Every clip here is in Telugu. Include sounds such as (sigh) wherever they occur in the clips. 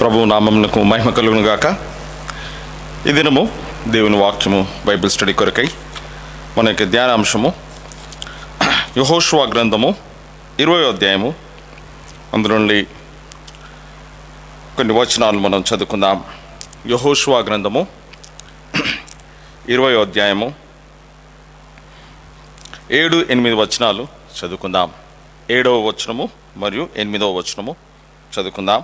ప్రభు నామంకు మహిమ కలుగును గాక ఈ దినము దేవుని వాక్యము బైబిల్ స్టడీ కొరకై మన యొక్క ధ్యానాంశము యుహోష్వా గ్రంథము ఇరవై అధ్యాయము అందులోని కొన్ని వచనాలు మనం చదువుకుందాం యుహోష్వా గ్రంథము ఇరవై అధ్యాయము ఏడు ఎనిమిది వచనాలు చదువుకుందాం ఏడవ వచనము మరియు ఎనిమిదవ వచనము చదువుకుందాం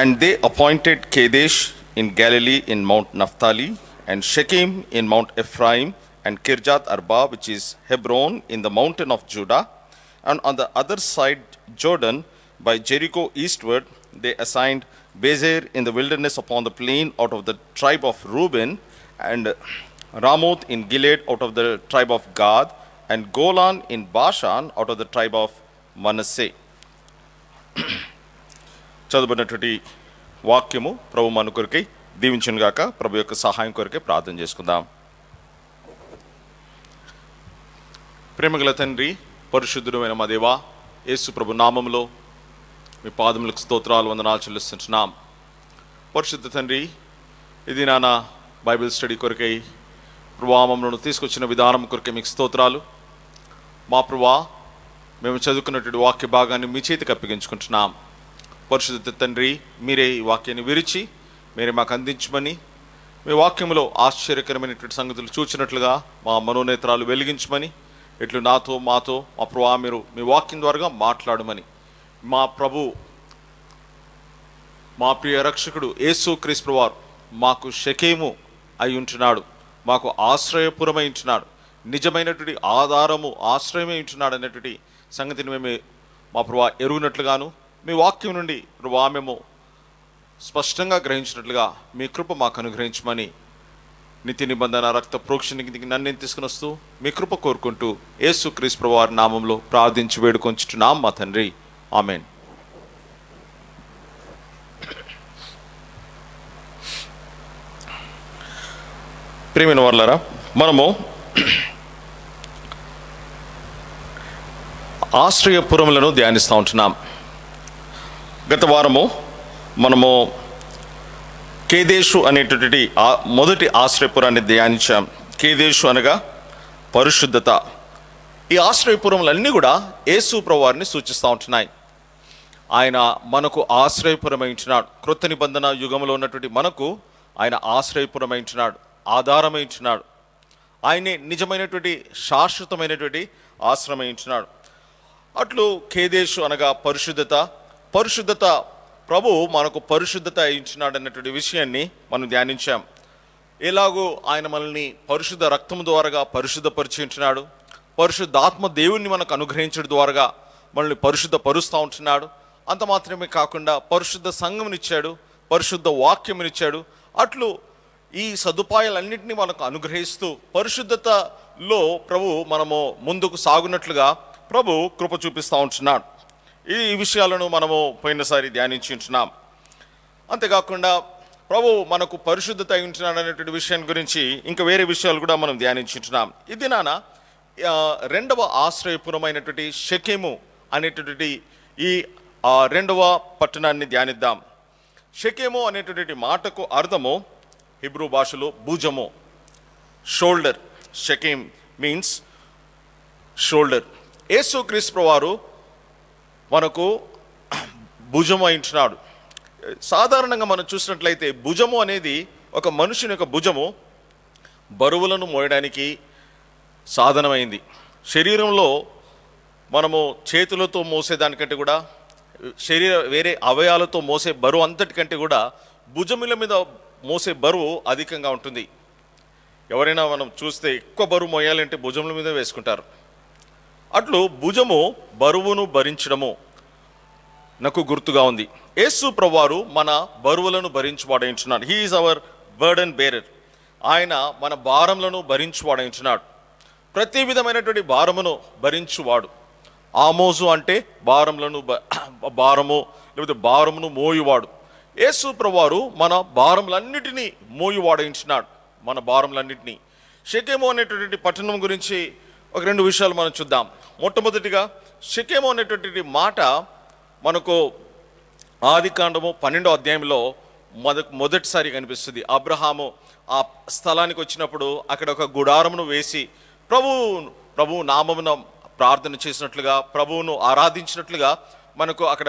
And they appointed Kadesh in Galilee in Mount Naphtali, and Shechem in Mount Ephraim, and Kirjath Arba, which is Hebron, in the mountain of Judah. And on the other side, Jordan, by Jericho eastward, they assigned Bezer in the wilderness upon the plain out of the tribe of Reuben, and Ramoth in Gilead out of the tribe of Gad, and Golan in Bashan out of the tribe of Manasseh. (clears throat) చదువుబడినటువంటి వాక్యము ప్రభు మన కొరకై గాక ప్రభు యొక్క సహాయం కొరికై ప్రార్థన చేసుకుందాం ప్రేమగల తండ్రి పరిశుద్ధుడమైన మా దేవా యేసు ప్రభు నామంలో మీ పాదములకు స్తోత్రాలు వందనాలు చెల్లిస్తున్నాం పరిశుద్ధ తండ్రి ఇది నాన్న బైబిల్ స్టడీ కొరికై ప్రభా తీసుకొచ్చిన విధానం కొరికై మీకు స్తోత్రాలు మా ప్రభా మేము చదువుకున్నటువంటి వాక్య భాగాన్ని మీ చేతికి అప్పగించుకుంటున్నాం పరిశుద్ధ తండ్రి మీరే ఈ వాక్యాన్ని విరిచి మీరే మాకు అందించమని మీ వాక్యంలో ఆశ్చర్యకరమైనటువంటి సంగతులు చూచినట్లుగా మా మనోనేత్రాలు వెలిగించమని ఇట్లు నాతో మాతో మా ప్రభా మీరు మీ వాక్యం ద్వారా మాట్లాడమని మా ప్రభు మా ప్రియ రక్షకుడు యేసు క్రీస్తువారు మాకు శకేము అయి ఉంటున్నాడు మాకు ఆశ్రయపురమై ఉంటున్నాడు నిజమైనటువంటి ఆధారము ఆశ్రయమై ఉంటున్నాడు అనేటువంటి సంగతిని మేము మా ప్రభా ఎరుగునట్లుగాను మీ వాక్యం నుండి ప్రభా మేము స్పష్టంగా గ్రహించినట్లుగా మీ కృప మాకు అనుగ్రహించమని నితి నిబంధన రక్త ప్రోక్షణకి నన్ను తీసుకుని వస్తూ మీ కృప కోరుకుంటూ యేసు క్రీస్ ప్రభువారి నామంలో ప్రార్థించి వేడుకొంచుతున్నాం మా తండ్రి ఆమెన్ ప్రేమిన వర్లరా మనము ఆశ్రయపురములను ధ్యానిస్తూ ఉంటున్నాం గత వారము మనము కేదేశు అనేటటువంటి ఆ మొదటి ఆశ్రయపురాన్ని ధ్యానించాం కేదేశు అనగా పరిశుద్ధత ఈ ఆశ్రయపురములన్నీ కూడా యేసు సూచిస్తూ ఉంటున్నాయి ఆయన మనకు ఆశ్రయపురమైంచినాడు కృత నిబంధన యుగంలో ఉన్నటువంటి మనకు ఆయన ఆశ్రయపురమైంచినాడు ఆధారమైంచినాడు ఆయనే నిజమైనటువంటి శాశ్వతమైనటువంటి ఆశ్రమించినాడు అట్లు కేదేశు అనగా పరిశుద్ధత పరిశుద్ధత ప్రభు మనకు పరిశుద్ధత ఇచ్చినాడు అన్నటువంటి విషయాన్ని మనం ధ్యానించాం ఎలాగో ఆయన మనల్ని పరిశుద్ధ రక్తం ద్వారాగా పరిశుద్ధపరిచించినాడు పరిశుద్ధాత్మ దేవుణ్ణి మనకు అనుగ్రహించడం ద్వారాగా మనల్ని పరిశుద్ధపరుస్తూ ఉంటున్నాడు అంత మాత్రమే కాకుండా పరిశుద్ధ సంఘమునిచ్చాడు పరిశుద్ధ వాక్యమునిచ్చాడు అట్లు ఈ సదుపాయాలన్నింటినీ మనకు అనుగ్రహిస్తూ పరిశుద్ధతలో ప్రభు మనము ముందుకు సాగునట్లుగా ప్రభు కృప చూపిస్తూ ఉంటున్నాడు ఈ విషయాలను మనము పోయినసారి ధ్యానించున్నాం అంతేకాకుండా ప్రభు మనకు పరిశుద్ధత ఉంటున్నాడు అనేటువంటి విషయం గురించి ఇంకా వేరే విషయాలు కూడా మనం ధ్యానించున్నాం ఇది నాన్న రెండవ ఆశ్రయపురమైనటువంటి షకేము అనేటటువంటి ఈ రెండవ పట్టణాన్ని ధ్యానిద్దాం షకేము అనేటటువంటి మాటకు అర్థము హిబ్రూ భాషలో భుజము షోల్డర్ షకేమ్ మీన్స్ షోల్డర్ యేసుక్రీస్తు ప్రవారు మనకు భుజము అయించినాడు సాధారణంగా మనం చూసినట్లయితే భుజము అనేది ఒక మనుషుని యొక్క భుజము బరువులను మోయడానికి సాధనమైంది శరీరంలో మనము చేతులతో మోసేదానికంటే కూడా శరీర వేరే అవయాలతో మోసే బరువు అంతటికంటే కూడా భుజముల మీద మోసే బరువు అధికంగా ఉంటుంది ఎవరైనా మనం చూస్తే ఎక్కువ బరువు మోయాలంటే భుజముల మీద వేసుకుంటారు అట్లు భుజము బరువును భరించడము నాకు గుర్తుగా ఉంది యేసు ప్రవారు మన బరువులను భరించువాడైంచున్నాడు హీఈస్ అవర్ బర్డెన్ బేరర్ ఆయన మన భారములను భరించువాడైంచున్నాడు ప్రతి విధమైనటువంటి భారమును భరించువాడు ఆమోజు అంటే భారములను భారము లేకపోతే భారమును మోయువాడు యేసు ప్రవారు మన భారములన్నిటినీ మోయువాడైంచినాడు మన భారములన్నిటినీ షకేము అనేటువంటి పట్టణం గురించి ఒక రెండు విషయాలు మనం చూద్దాం మొట్టమొదటిగా షకేము అనేటువంటి మాట మనకు ఆది కాండము పన్నెండో అధ్యాయంలో మొద మొదటిసారి కనిపిస్తుంది అబ్రహాము ఆ స్థలానికి వచ్చినప్పుడు అక్కడ ఒక గుడారమును వేసి ప్రభు ప్రభువు నామమున ప్రార్థన చేసినట్లుగా ప్రభువును ఆరాధించినట్లుగా మనకు అక్కడ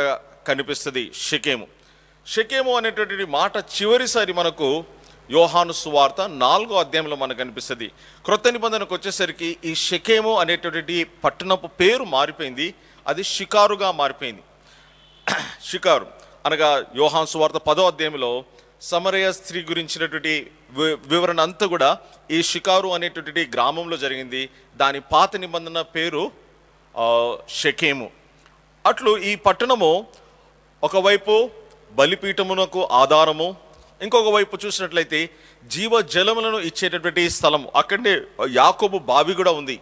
కనిపిస్తుంది షికేము షికేము అనేటువంటి మాట చివరిసారి మనకు యోహాను సువార్త నాలుగో అధ్యాయంలో మనకు కనిపిస్తుంది క్రొత్త నిబంధనకు వచ్చేసరికి ఈ షకేమో అనేటటువంటి పట్టణపు పేరు మారిపోయింది అది షికారుగా మారిపోయింది (clears throat) షికారు అనగా యోహాను సువార్త పదో అధ్యాయంలో సమరయ స్త్రీ గురించినటువంటి వివరణ అంతా కూడా ఈ షికారు అనేటటువంటి గ్రామంలో జరిగింది దాని పాత నిబంధన పేరు షకేము అట్లు ఈ పట్టణము ఒకవైపు బలిపీఠమునకు ఆధారము ఇంకొక వైపు చూసినట్లయితే జీవ జలములను ఇచ్చేటటువంటి స్థలం అక్కడే యాకోబు బావి కూడా ఉంది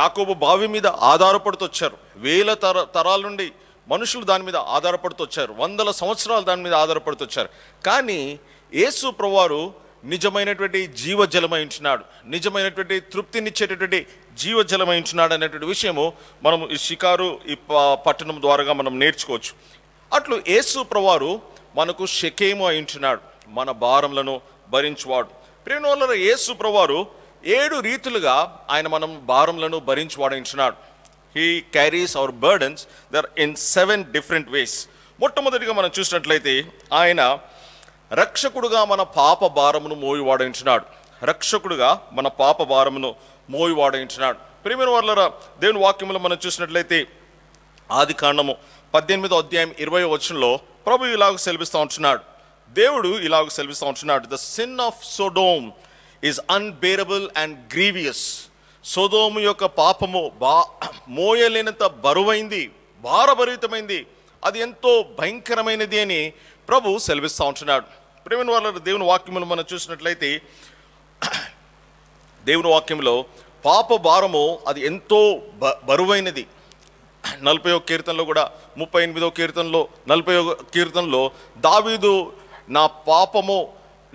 యాకోబు బావి మీద ఆధారపడుతూ వచ్చారు వేల తర తరాల నుండి మనుషులు దాని మీద ఆధారపడుతూ వచ్చారు వందల సంవత్సరాలు దాని మీద ఆధారపడుతూ వచ్చారు కానీ యేసు ప్రవారు నిజమైనటువంటి జీవ ఉంటున్నాడు నిజమైనటువంటి తృప్తినిచ్చేటటువంటి జీవ ఉంటున్నాడు అనేటువంటి విషయము మనం ఈ షికారు ఈ పట్టణం ద్వారాగా మనం నేర్చుకోవచ్చు అట్లు యేసు ప్రవారు మనకు షకేము అయించున్నాడు మన భారంలను భరించువాడు ప్రేణోళ్ళ యేసు ప్రవారు ఏడు రీతులుగా ఆయన మనం భారంలను భరించువాడించున్నాడు he carries our burdens there in seven different ways మొట్టమొదటిగా మనం చూసినట్లయితే ఆయన రక్షకుడుగా మన పాప భారమును మోయివాడించినాడు రక్షకుడుగా మన పాప భారమును మోయివాడించినాడు ప్రేమిన వాళ్ళ దేవుని వాక్యంలో మనం చూసినట్లయితే ఆది కాండము పద్దెనిమిదో అధ్యాయం ఇరవై వచనంలో ప్రభు ఇలాగ సెలవిస్తూ ఉంటున్నాడు దేవుడు ఇలాగ సెలవిస్తూ ఉంటున్నాడు the sin of Sodom is unbearable and grievous Sodom యొక్క పాపము బా మోయలేనంత బరువైంది భారభరితమైంది అది ఎంతో భయంకరమైనది అని ప్రభు సెలవిస్తూ ఉంటున్నాడు ప్రేమిన వాళ్ళ దేవుని వాక్యములు మనం చూసినట్లయితే దేవుని వాక్యంలో పాప భారము అది ఎంతో బరువైనది నలభై ఒక కీర్తనలో కూడా ముప్పై ఎనిమిదో కీర్తనలో నలభై కీర్తనలో దావీదు నా పాపము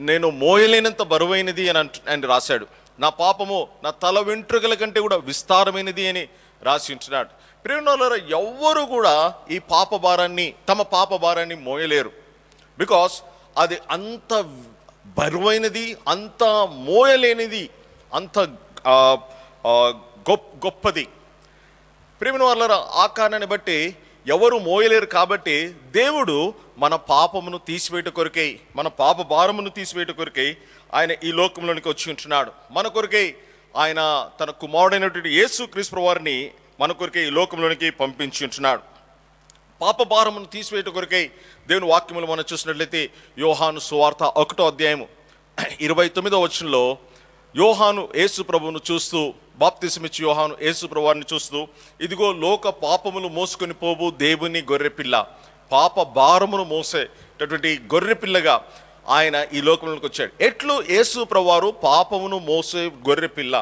నేను మోయలేనంత బరువైనది అని అంటు రాశాడు నా పాపము నా తల వెంట్రుకల కంటే కూడా విస్తారమైనది అని రాసి ఉంటున్నాడు ప్రేమలో ఎవ్వరూ కూడా ఈ పాప భారాన్ని తమ పాప భారాన్ని మోయలేరు బికాస్ అది అంత బరువైనది అంత మోయలేనిది అంత గొప్ప గొప్పది ప్రేమిన వాళ్ళ ఆ కారణాన్ని బట్టి ఎవరు మోయలేరు కాబట్టి దేవుడు మన పాపమును తీసివేట కొరకై మన పాప భారమును తీసివేట కొరికై ఆయన ఈ లోకంలోనికి వచ్చి ఉంటున్నాడు మన కొరికై ఆయన తన కుమారుడైనటువంటి యేసు క్రీస్తు వారిని మన కొరికై ఈ లోకంలోనికి పంపించి ఉంటున్నాడు పాప భారమును తీసివేయట కొరకై దేవుని వాక్యములు మనం చూసినట్లయితే యోహాను సువార్త ఒకటో అధ్యాయము ఇరవై తొమ్మిదో వచ్చంలో యోహాను యేసు ప్రభువును చూస్తూ బాప్తిసమిచ్చి యోహాను యేసుప్రభువారిని చూస్తూ ఇదిగో లోక పాపములు మోసుకొని పోవు దేవుని గొర్రెపిల్ల పాప భారమును మోసేటటువంటి గొర్రెపిల్లగా ఆయన ఈ లోకంలోకి వచ్చాడు ఎట్లు యేసు ప్రవారు పాపమును మోసే గొర్రెపిల్ల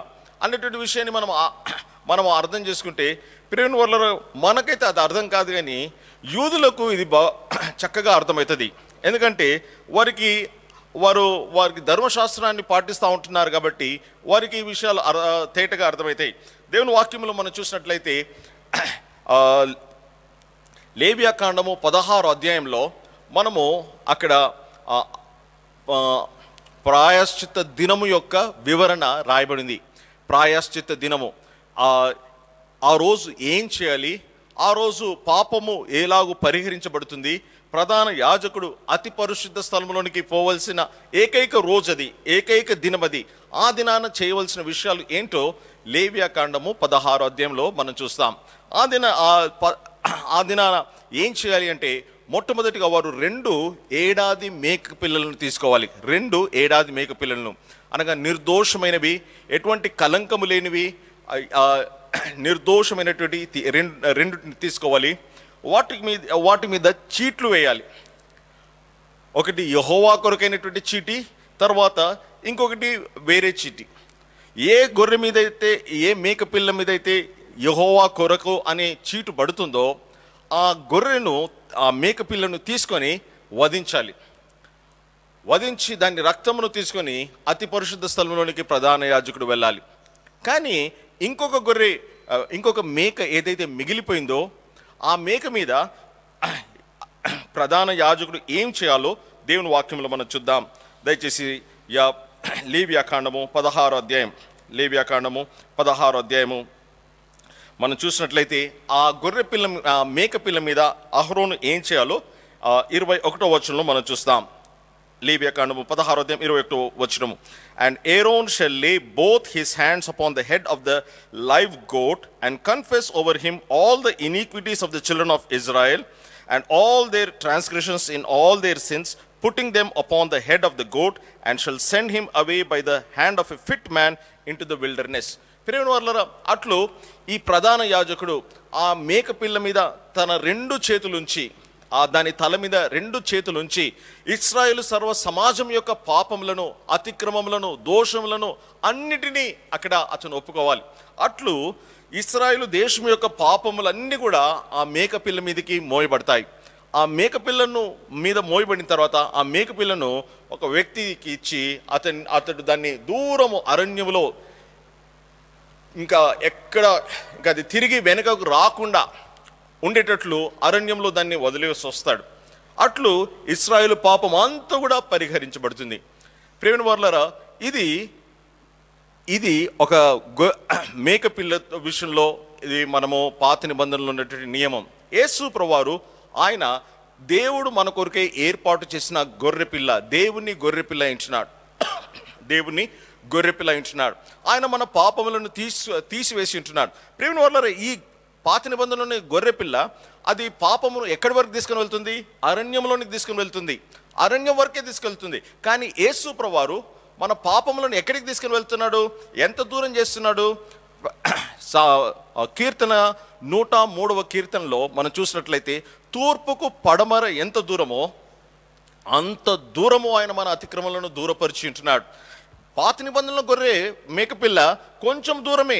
అనేటువంటి విషయాన్ని మనం (clears throat) మనం అర్థం చేసుకుంటే ప్రేమ వల్ల మనకైతే అది అర్థం కాదు కానీ యూదులకు ఇది (clears throat) చక్కగా అర్థమవుతుంది ఎందుకంటే వారికి వారు వారికి ధర్మశాస్త్రాన్ని పాటిస్తూ ఉంటున్నారు కాబట్టి వారికి ఈ విషయాలు తేటగా అర్థమవుతాయి దేవుని వాక్యంలో మనం చూసినట్లయితే లేబియా కాండము పదహారు అధ్యాయంలో మనము అక్కడ ప్రాయశ్చిత్త దినము యొక్క వివరణ రాయబడింది ప్రాయశ్చిత్త దినము ఆ రోజు ఏం చేయాలి ఆ రోజు పాపము ఎలాగూ పరిహరించబడుతుంది ప్రధాన యాజకుడు అతి పరిశుద్ధ స్థలంలోనికి పోవలసిన ఏకైక రోజది ఏకైక దినమది ఆ దినాన చేయవలసిన విషయాలు ఏంటో లేవియా కాండము పదహారు అధ్యాయంలో మనం చూస్తాం ఆ దిన ఆ దినాన ఏం చేయాలి అంటే మొట్టమొదటిగా వారు రెండు ఏడాది మేక పిల్లలను తీసుకోవాలి రెండు ఏడాది మేక పిల్లలను అనగా నిర్దోషమైనవి ఎటువంటి కలంకము లేనివి నిర్దోషమైనటువంటి రెండు రెండు తీసుకోవాలి వాటి మీద వాటి మీద చీట్లు వేయాలి ఒకటి యహోవా కొరకైనటువంటి చీటి తర్వాత ఇంకొకటి వేరే చీటి ఏ గొర్రె మీద అయితే ఏ మేక పిల్ల మీద అయితే యహోవా కొరకు అనే చీటు పడుతుందో ఆ గొర్రెను ఆ మేక పిల్లను తీసుకొని వధించాలి వధించి దాని రక్తమును తీసుకొని అతి పరిశుద్ధ స్థలంలోనికి ప్రధాన యాజకుడు వెళ్ళాలి కానీ ఇంకొక గొర్రె ఇంకొక మేక ఏదైతే మిగిలిపోయిందో ఆ మేక మీద ప్రధాన యాజకుడు ఏం చేయాలో దేవుని వాక్యంలో మనం చూద్దాం దయచేసి యా లీవ్యాకాండము పదహారు అధ్యాయం లీవ్యాకాండము పదహారు అధ్యాయము మనం చూసినట్లయితే ఆ గొర్రె పిల్ల మేక పిల్ల మీద అహరోను ఏం చేయాలో ఇరవై ఒకటో వచనంలో మనం చూస్తాం లేవియా కాండము పదహారో అధ్యాయం ఇరవై ఒకటో వచ్చినము and Aaron shall lay both his hands upon the head of the live goat and confess over him all the iniquities of the children of Israel and all their transgressions in all their sins putting them upon the head of the goat and shall send him away by the hand of a fit man into the wilderness ప్రేమ అట్లు ఈ ప్రధాన యాజకుడు ఆ మేకపిల్ల మీద తన రెండు చేతులుంచి ఆ దాని తల మీద రెండు చేతులుంచి ఇస్రాయేల్ సర్వ సమాజం యొక్క పాపములను అతిక్రమములను దోషములను అన్నిటినీ అక్కడ అతను ఒప్పుకోవాలి అట్లు ఇస్రాయేల్ దేశం యొక్క పాపములన్నీ కూడా ఆ మేకపిల్ల మీదకి మోయబడతాయి ఆ మేకపిల్లను మీద మోయబడిన తర్వాత ఆ మేకపిల్లను ఒక వ్యక్తికి ఇచ్చి అతని అతడు దాన్ని దూరము అరణ్యములో ఇంకా ఎక్కడ ఇంకా అది తిరిగి వెనుకకు రాకుండా ఉండేటట్లు అరణ్యంలో దాన్ని వదిలేసి వస్తాడు అట్లు ఇస్రాయేల్ పాపం అంతా కూడా పరిహరించబడుతుంది ప్రేమిన వర్లరా ఇది ఇది ఒక గో (clears throat) మేక పిల్ల విషయంలో ఇది మనము పాత నిబంధనలు ఉన్నటువంటి నియమం యేసు ప్రవారు ఆయన దేవుడు మన కొరకే ఏర్పాటు చేసిన గొర్రెపిల్ల పిల్ల గొర్రెపిల్ల (clears throat) దేవుణ్ణి గొర్రె గొర్రెపిల్ల ఇచ్చినాడు ఆయన మన పాపములను తీసి తీసివేసి ఉంటున్నాడు ప్రేమిన వర్లరా ఈ పాత నిబంధనలోని గొర్రెపిల్ల అది పాపమును ఎక్కడి వరకు తీసుకుని వెళ్తుంది అరణ్యంలోనికి తీసుకుని వెళ్తుంది అరణ్యం వరకే తీసుకెళ్తుంది కానీ యేసు ప్రవారు మన పాపములను ఎక్కడికి తీసుకుని వెళ్తున్నాడు ఎంత దూరం చేస్తున్నాడు (clears throat) కీర్తన నూట మూడవ కీర్తనలో మనం చూసినట్లయితే తూర్పుకు పడమర ఎంత దూరమో అంత దూరము ఆయన మన అతిక్రమలను దూరపరిచి ఉంటున్నాడు పాత నిబంధనలు గొర్రె మేకపిల్ల కొంచెం దూరమే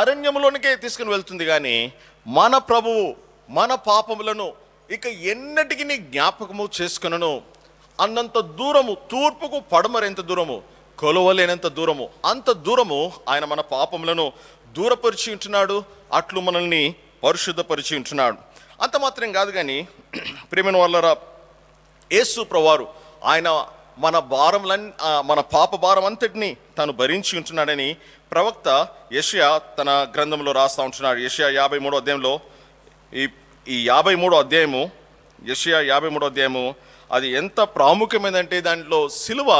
అరణ్యంలోనికే తీసుకుని వెళ్తుంది కానీ మన ప్రభువు మన పాపములను ఇక ఎన్నటికి నీ జ్ఞాపకము చేసుకునను అన్నంత దూరము తూర్పుకు పడమరెంత దూరము కొలవలేనంత దూరము అంత దూరము ఆయన మన పాపములను దూరపరిచి ఉంటున్నాడు అట్లు మనల్ని పరిశుద్ధపరిచి ఉంటున్నాడు అంత మాత్రం కాదు కానీ ప్రేమిన వల్లరా యేసు ప్రవారు ఆయన మన భారం మన పాప భారం అంతటిని తాను భరించి ఉంటున్నాడని ప్రవక్త యషియా తన గ్రంథంలో రాస్తూ ఉంటున్నాడు యషియా యాభై మూడో అధ్యాయంలో ఈ ఈ యాభై మూడో అధ్యాయము యషియా యాభై మూడో అధ్యాయము అది ఎంత ప్రాముఖ్యమైనదంటే దాంట్లో సిలువ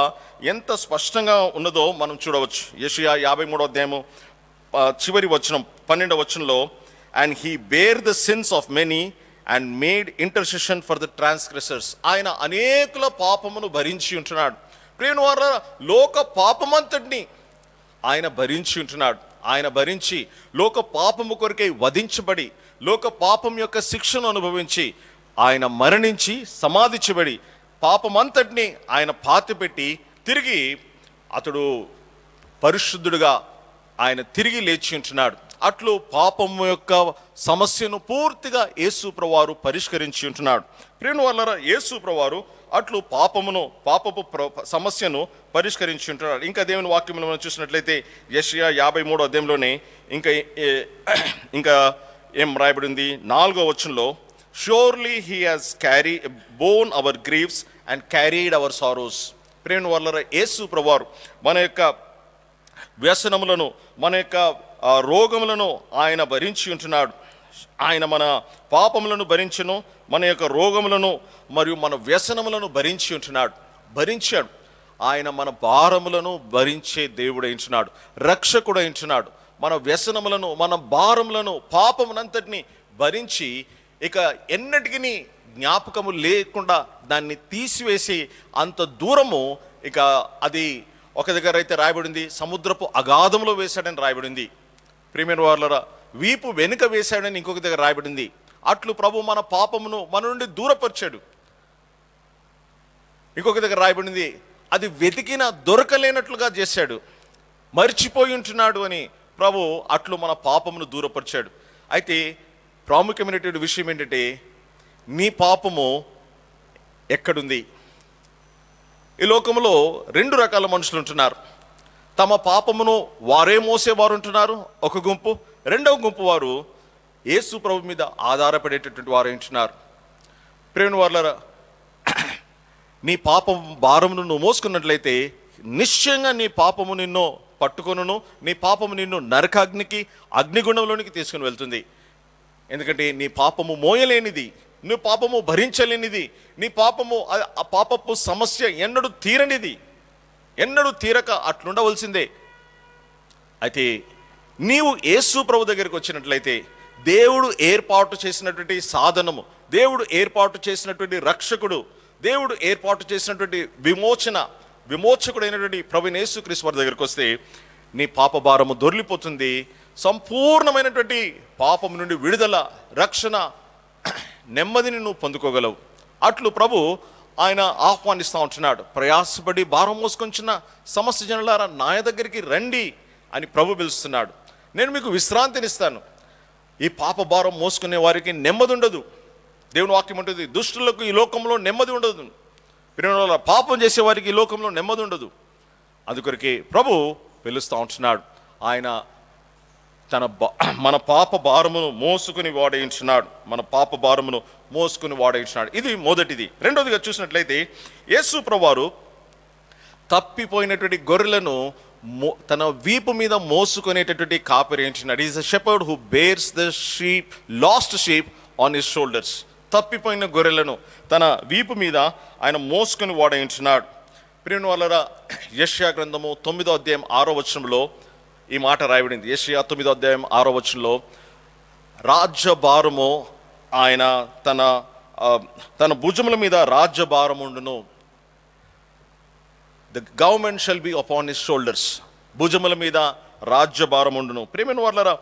ఎంత స్పష్టంగా ఉన్నదో మనం చూడవచ్చు యషియా యాభై మూడో అధ్యాయము చివరి వచనం పన్నెండవ వచనంలో and he bare the sins of many and made intercession for the transgressors ఆయన అనేకుల పాపమును భరించి ఉంటున్నాడు ప్రేమ వారు లోక పాపమంతటిని ఆయన భరించి ఉంటున్నాడు ఆయన భరించి లోక పాపము కొరకై వధించబడి లోక పాపం యొక్క శిక్షను అనుభవించి ఆయన మరణించి సమాధించబడి పాపమంతటిని ఆయన పాతిపెట్టి తిరిగి అతడు పరిశుద్ధుడుగా ఆయన తిరిగి లేచి ఉంటున్నాడు అట్లు పాపము యొక్క సమస్యను పూర్తిగా యేసుప్రవారు పరిష్కరించి ఉంటున్నాడు ప్రేమ వల్లరా యేసుప్రవారు అట్లు పాపమును పాపపు సమస్యను పరిష్కరించి ఉంటున్నాడు ఇంకా దేవుని వాక్యంలో మనం చూసినట్లయితే యషియా యాభై మూడో అధ్యయంలోనే ఇంకా (clears throat) ఇంకా ఏం రాయబడింది నాలుగో వచనంలో surely he has carry borne our griefs and carried our sorrows ప్రేణు వల్ల యేసు ప్రవారు మన యొక్క వ్యసనములను మన యొక్క రోగములను ఆయన భరించి ఉంటున్నాడు ఆయన మన పాపములను భరించను మన యొక్క రోగములను మరియు మన వ్యసనములను భరించి ఉంటున్నాడు భరించాడు ఆయన మన భారములను భరించే రక్షకుడు రక్షకుడైంచున్నాడు మన వ్యసనములను మన భారములను పాపమునంతటిని భరించి ఇక ఎన్నటికీ జ్ఞాపకము లేకుండా దాన్ని తీసివేసి అంత దూరము ఇక అది ఒక దగ్గర అయితే రాయబడింది సముద్రపు అగాధములో వేశాడని రాయబడింది ప్రియమైన వాళ్ళరా వీపు వెనుక వేశాడని ఇంకొక దగ్గర రాయబడింది అట్లు ప్రభు మన పాపమును మన నుండి దూరపరిచాడు ఇంకొక దగ్గర రాయబడింది అది వెతికిన దొరకలేనట్లుగా చేశాడు మర్చిపోయి ఉంటున్నాడు అని ప్రభు అట్లు మన పాపమును దూరపరిచాడు అయితే ప్రాముఖ్యమైనటువంటి విషయం ఏంటంటే నీ పాపము ఎక్కడుంది ఈ లోకంలో రెండు రకాల మనుషులు ఉంటున్నారు తమ పాపమును వారే మోసేవారు ఉంటున్నారు ఒక గుంపు రెండవ గుంపు వారు యేసు ప్రభు మీద ఆధారపడేటటువంటి వారు ఉంటున్నారు ప్రేమ వర్లరా నీ పాపం భారమును నువ్వు మోసుకున్నట్లయితే నిశ్చయంగా నీ పాపము నిన్ను పట్టుకును నీ పాపము నిన్ను నరకాగ్నికి అగ్నిగుణంలోనికి తీసుకుని వెళ్తుంది ఎందుకంటే నీ పాపము మోయలేనిది నువ్వు పాపము భరించలేనిది నీ పాపము ఆ పాపపు సమస్య ఎన్నడూ తీరనిది ఎన్నడూ తీరక అట్లుండవలసిందే అయితే నీవు యేసు ప్రభు దగ్గరికి వచ్చినట్లయితే దేవుడు ఏర్పాటు చేసినటువంటి సాధనము దేవుడు ఏర్పాటు చేసినటువంటి రక్షకుడు దేవుడు ఏర్పాటు చేసినటువంటి విమోచన విమోచకుడైనటువంటి ప్రవినేసు క్రీశ్వర్ దగ్గరికి వస్తే నీ పాపభారము భారము దొరిలిపోతుంది సంపూర్ణమైనటువంటి పాపం నుండి విడుదల రక్షణ (clears throat) నెమ్మదిని నువ్వు పొందుకోగలవు అట్లు ప్రభు ఆయన ఆహ్వానిస్తూ ఉంటున్నాడు ప్రయాసపడి భారం మోసుకొంచిన సమస్త జనులారా నాయ దగ్గరికి రండి అని ప్రభు పిలుస్తున్నాడు నేను మీకు విశ్రాంతినిస్తాను ఈ పాప భారం మోసుకునే వారికి నెమ్మది ఉండదు దేవుని వాక్యం ఉంటుంది దుష్టులకు ఈ లోకంలో నెమ్మది ఉండదు పిల్లల పాపం చేసే వారికి ఈ లోకంలో నెమ్మది ఉండదు అందుకొరికి ప్రభు పిలుస్తూ ఉంటున్నాడు ఆయన తన మన పాప భారమును మోసుకుని వాడేయించున్నాడు మన పాప భారమును మోసుకుని వాడేయించున్నాడు ఇది మొదటిది రెండోదిగా చూసినట్లయితే యేసు ప్రభువారు తప్పిపోయినటువంటి గొర్రెలను తన వీపు మీద మోసుకునేటటువంటి కాపరేయించినాడు is a shepherd who bears the sheep lost sheep on his shoulders తప్పిపోయిన గొర్రెలను తన వీపు మీద ఆయన మోసుకుని వాడించినాడు ప్రియుని వల్లరా యష్యా గ్రంథము తొమ్మిదో అధ్యాయం ఆరో వచనంలో ఈ మాట రాయబడింది ఏషియా తొమ్మిదో అధ్యాయం ఆరో వచనంలో రాజ్యభారము ఆయన తన తన భుజముల మీద రాజ్యభారముండును the government shall be upon his shoulders భుజముల మీద రాజ్యభారముండును ప్రేమైన వాళ్ళరా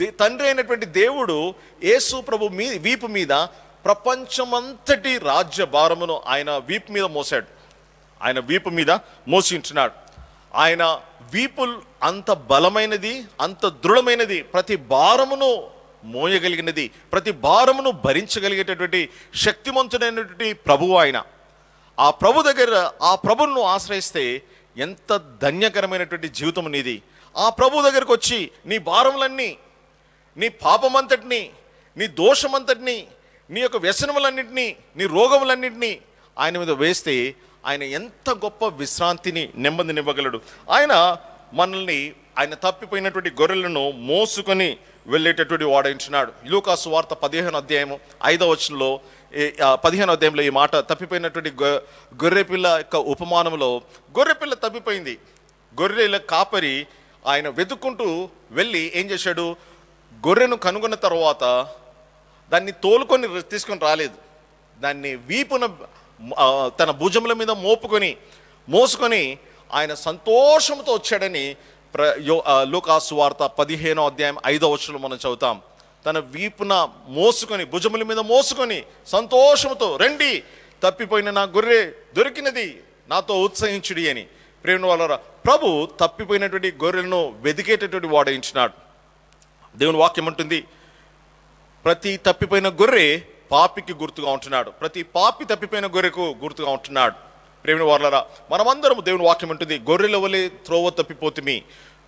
దే తండ్రి అయినటువంటి దేవుడు యేసు ప్రభు మీ వీపు మీద ప్రపంచమంతటి రాజ్య భారమును ఆయన వీపు మీద మోసాడు ఆయన వీపు మీద మోసించినాడు ఆయన వీపు అంత బలమైనది అంత దృఢమైనది ప్రతి భారమును మోయగలిగినది ప్రతి భారమును భరించగలిగేటటువంటి శక్తివంతుడైనటువంటి ప్రభువు ఆయన ఆ ప్రభు దగ్గర ఆ ప్రభువును ఆశ్రయిస్తే ఎంత ధన్యకరమైనటువంటి జీవితం నీది ఆ ప్రభు దగ్గరకు వచ్చి నీ భారములన్నీ నీ పాపమంతటినీ నీ దోషమంతటిని నీ యొక్క వ్యసనములన్నింటినీ నీ రోగములన్నింటినీ ఆయన మీద వేస్తే ఆయన ఎంత గొప్ప విశ్రాంతిని నెమ్మదినివ్వగలడు ఆయన మనల్ని ఆయన తప్పిపోయినటువంటి గొర్రెలను మోసుకొని వెళ్ళేటటువంటి వాడించినాడు లూకాసు వార్త పదిహేను అధ్యాయం ఐదవ వచనంలో పదిహేను అధ్యాయంలో ఈ మాట తప్పిపోయినటువంటి గొర్రెపిల్ల యొక్క ఉపమానంలో గొర్రెపిల్ల తప్పిపోయింది గొర్రెల కాపరి ఆయన వెతుక్కుంటూ వెళ్ళి ఏం చేశాడు గొర్రెను కనుగొన్న తర్వాత దాన్ని తోలుకొని తీసుకొని రాలేదు దాన్ని వీపున తన భుజముల మీద మోపుకొని మోసుకొని ఆయన సంతోషంతో వచ్చాడని ప్ర యో లూకాసు వార్త పదిహేనో అధ్యాయం ఐదో వచ్చులు మనం చదువుతాం తన వీపున మోసుకొని భుజముల మీద మోసుకొని సంతోషంతో రండి తప్పిపోయిన నా గొర్రె దొరికినది నాతో ఉత్సహించుడి అని ప్రేమ వాళ్ళ ప్రభు తప్పిపోయినటువంటి గొర్రెలను వెతికేటటువంటి వాడించినాడు దేవుని వాక్యం ఉంటుంది ప్రతి తప్పిపోయిన గొర్రె పాపికి గుర్తుగా ఉంటున్నాడు ప్రతి పాపి తప్పిపోయిన గొర్రెకు గుర్తుగా ఉంటున్నాడు ప్రేమిని వార్లరా మనమందరం దేవుని వాక్యం ఉంటుంది గొర్రెల వలె త్రోవ తప్పిపోతుమి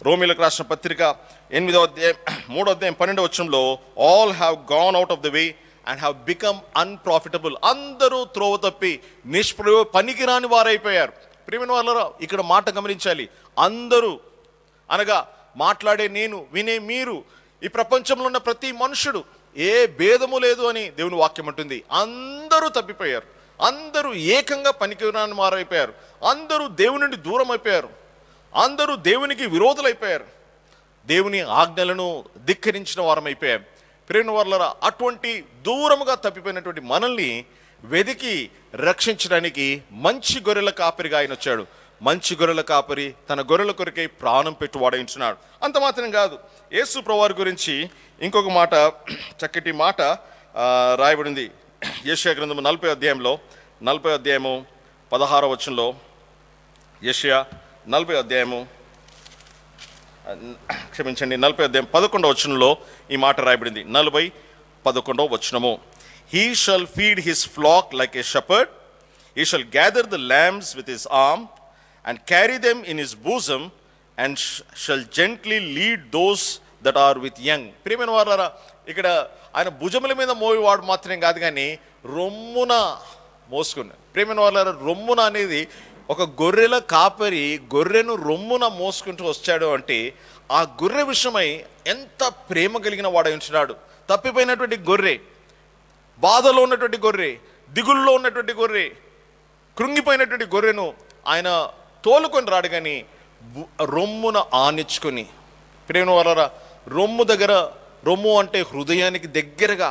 రోమిలకు రాసిన పత్రిక ఎనిమిదవ అధ్యాయం మూడో అధ్యాయం పన్నెండవ వచ్చంలో all have gone out of the way and have become unprofitable అందరూ త్రోవ తప్పి నిష్ప్రయో పనికిరాని వారైపోయారు ప్రేమిన వాళ్ళరా ఇక్కడ మాట గమనించాలి అందరూ అనగా మాట్లాడే నేను వినే మీరు ఈ ప్రపంచంలో ఉన్న ప్రతి మనుషుడు ఏ భేదము లేదు అని దేవుని వాక్యం ఉంటుంది అందరూ తప్పిపోయారు అందరూ ఏకంగా పనికిరాని మారైపోయారు అందరూ దేవుని నుండి దూరం అయిపోయారు అందరూ దేవునికి విరోధులైపోయారు దేవుని ఆజ్ఞలను ధిక్కరించిన వారం అయిపోయారు ప్రేమ వాళ్ళ అటువంటి దూరముగా తప్పిపోయినటువంటి మనల్ని వెదికి రక్షించడానికి మంచి గొర్రెల కాపరిగా ఆయన వచ్చాడు మంచి గొర్రెల కాపరి తన గొర్రెల కొరికై ప్రాణం పెట్టి వాడయించున్నాడు అంత మాత్రం కాదు యేసు ప్రవారి గురించి ఇంకొక మాట చక్కటి మాట రాయబడింది యశయ గ్రంథము నలభై అధ్యాయంలో నలభై అధ్యాయము పదహారవ వచనంలో ఏషియా నలభై అధ్యాయము క్షమించండి నలభై అధ్యాయం పదకొండవ వచనంలో ఈ మాట రాయబడింది నలభై పదకొండవ వచనము he shall feed his flock like a shepherd he shall gather the lambs with his arm and carry them in his bosom and shall gently lead those that are with young ప్రియమైన వారారా ఇక్కడ ఆయన భుజముల మీద వాడు మాత్రమే కాదు కానీ రొమ్మున మోసుకున్నాడు ప్రేమిన వాళ్ళ రొమ్మున అనేది ఒక గొర్రెల కాపరి గొర్రెను రొమ్మున మోసుకుంటూ వచ్చాడు అంటే ఆ గొర్రె విషయమై ఎంత ప్రేమ కలిగిన వాడు ఉంటున్నాడు తప్పిపోయినటువంటి గొర్రె బాధలో ఉన్నటువంటి గొర్రె దిగుల్లో ఉన్నటువంటి గొర్రె కృంగిపోయినటువంటి గొర్రెను ఆయన తోలుకొని రాడు కానీ రొమ్మున ఆనిచ్చుకొని ప్రేమ వాళ్ళ రొమ్ము దగ్గర రొమ్ము అంటే హృదయానికి దగ్గరగా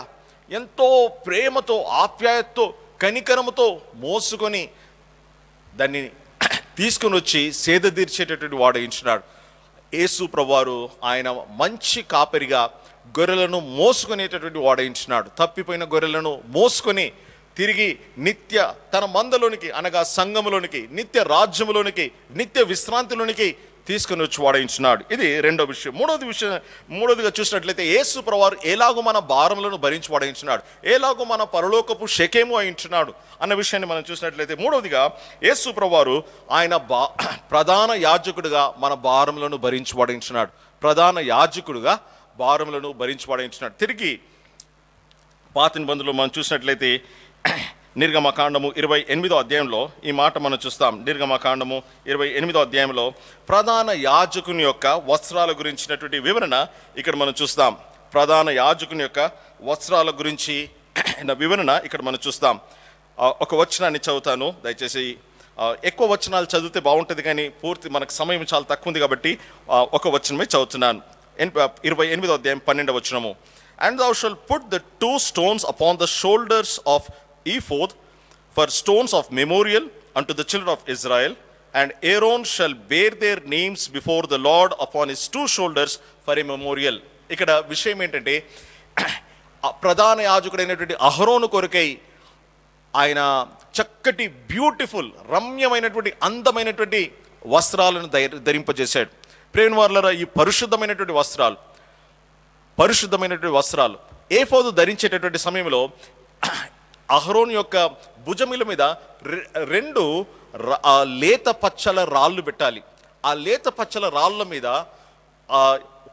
ఎంతో ప్రేమతో ఆప్యాయతతో కనికరముతో మోసుకొని దాన్ని తీసుకుని వచ్చి సేద తీర్చేటటువంటి వాడు ఇచ్చినాడు యేసు ప్రభువారు ఆయన మంచి కాపరిగా గొర్రెలను మోసుకునేటటువంటి వాడయించినాడు తప్పిపోయిన గొర్రెలను మోసుకొని తిరిగి నిత్య తన మందలోనికి అనగా సంఘములోనికి నిత్య రాజ్యములోనికి నిత్య విశ్రాంతిలోనికి తీసుకుని వచ్చి వాడించున్నాడు ఇది రెండో విషయం మూడోది విషయం మూడోదిగా చూసినట్లయితే ఏసు ప్రవారు ఎలాగో మన భారములను భరించి వాడించున్నాడు ఎలాగో మన పరలోకపు శకేము అయించినాడు అన్న విషయాన్ని మనం చూసినట్లయితే మూడోదిగా ఏసు ప్రవారు ఆయన బా ప్రధాన యాజకుడిగా మన భారములను భరించి వాడించున్నాడు ప్రధాన యాజకుడుగా భారములను భరించి వాడించున్నాడు తిరిగి పాతిని బంధువులు మనం చూసినట్లయితే నిర్గమకాండము ఇరవై ఎనిమిదో అధ్యాయంలో ఈ మాట మనం చూస్తాం నిర్గమకాండము ఇరవై ఎనిమిదో అధ్యాయంలో ప్రధాన యాజకుని యొక్క వస్త్రాల గురించినటువంటి వివరణ ఇక్కడ మనం చూస్తాం ప్రధాన యాజకుని యొక్క వస్త్రాల గురించి (clears throat) వివరణ ఇక్కడ మనం చూస్తాం ఒక వచనాన్ని చదువుతాను దయచేసి ఎక్కువ వచనాలు చదివితే బాగుంటుంది కానీ పూర్తి మనకు సమయం చాలా తక్కువ ఉంది కాబట్టి ఒక వచనమే చదువుతున్నాను ఇరవై ఎనిమిదో అధ్యాయం పన్నెండవ వచనము and thou shall put the two stones upon the shoulders of ephod stones of memorial and to the children of Israel, and Aaron shall bear their names before the Lord upon his two shoulders for a memorial ఇక్కడ విషయం ఏంటంటే ప్రధాన యాజకుడైనటువంటి అహరోను కొరకై ఆయన చక్కటి బ్యూటిఫుల్ రమ్యమైనటువంటి అందమైనటువంటి వస్త్రాలను ధరింపజేశాడు ప్రేమ వార్లరా ఈ పరిశుద్ధమైనటువంటి వస్త్రాలు పరిశుద్ధమైనటువంటి వస్త్రాలు ఏ ఫోదు ధరించేటటువంటి సమయంలో అహరోన్ యొక్క భుజముల మీద రెండు లేత పచ్చల రాళ్ళు పెట్టాలి ఆ లేత పచ్చల రాళ్ళ మీద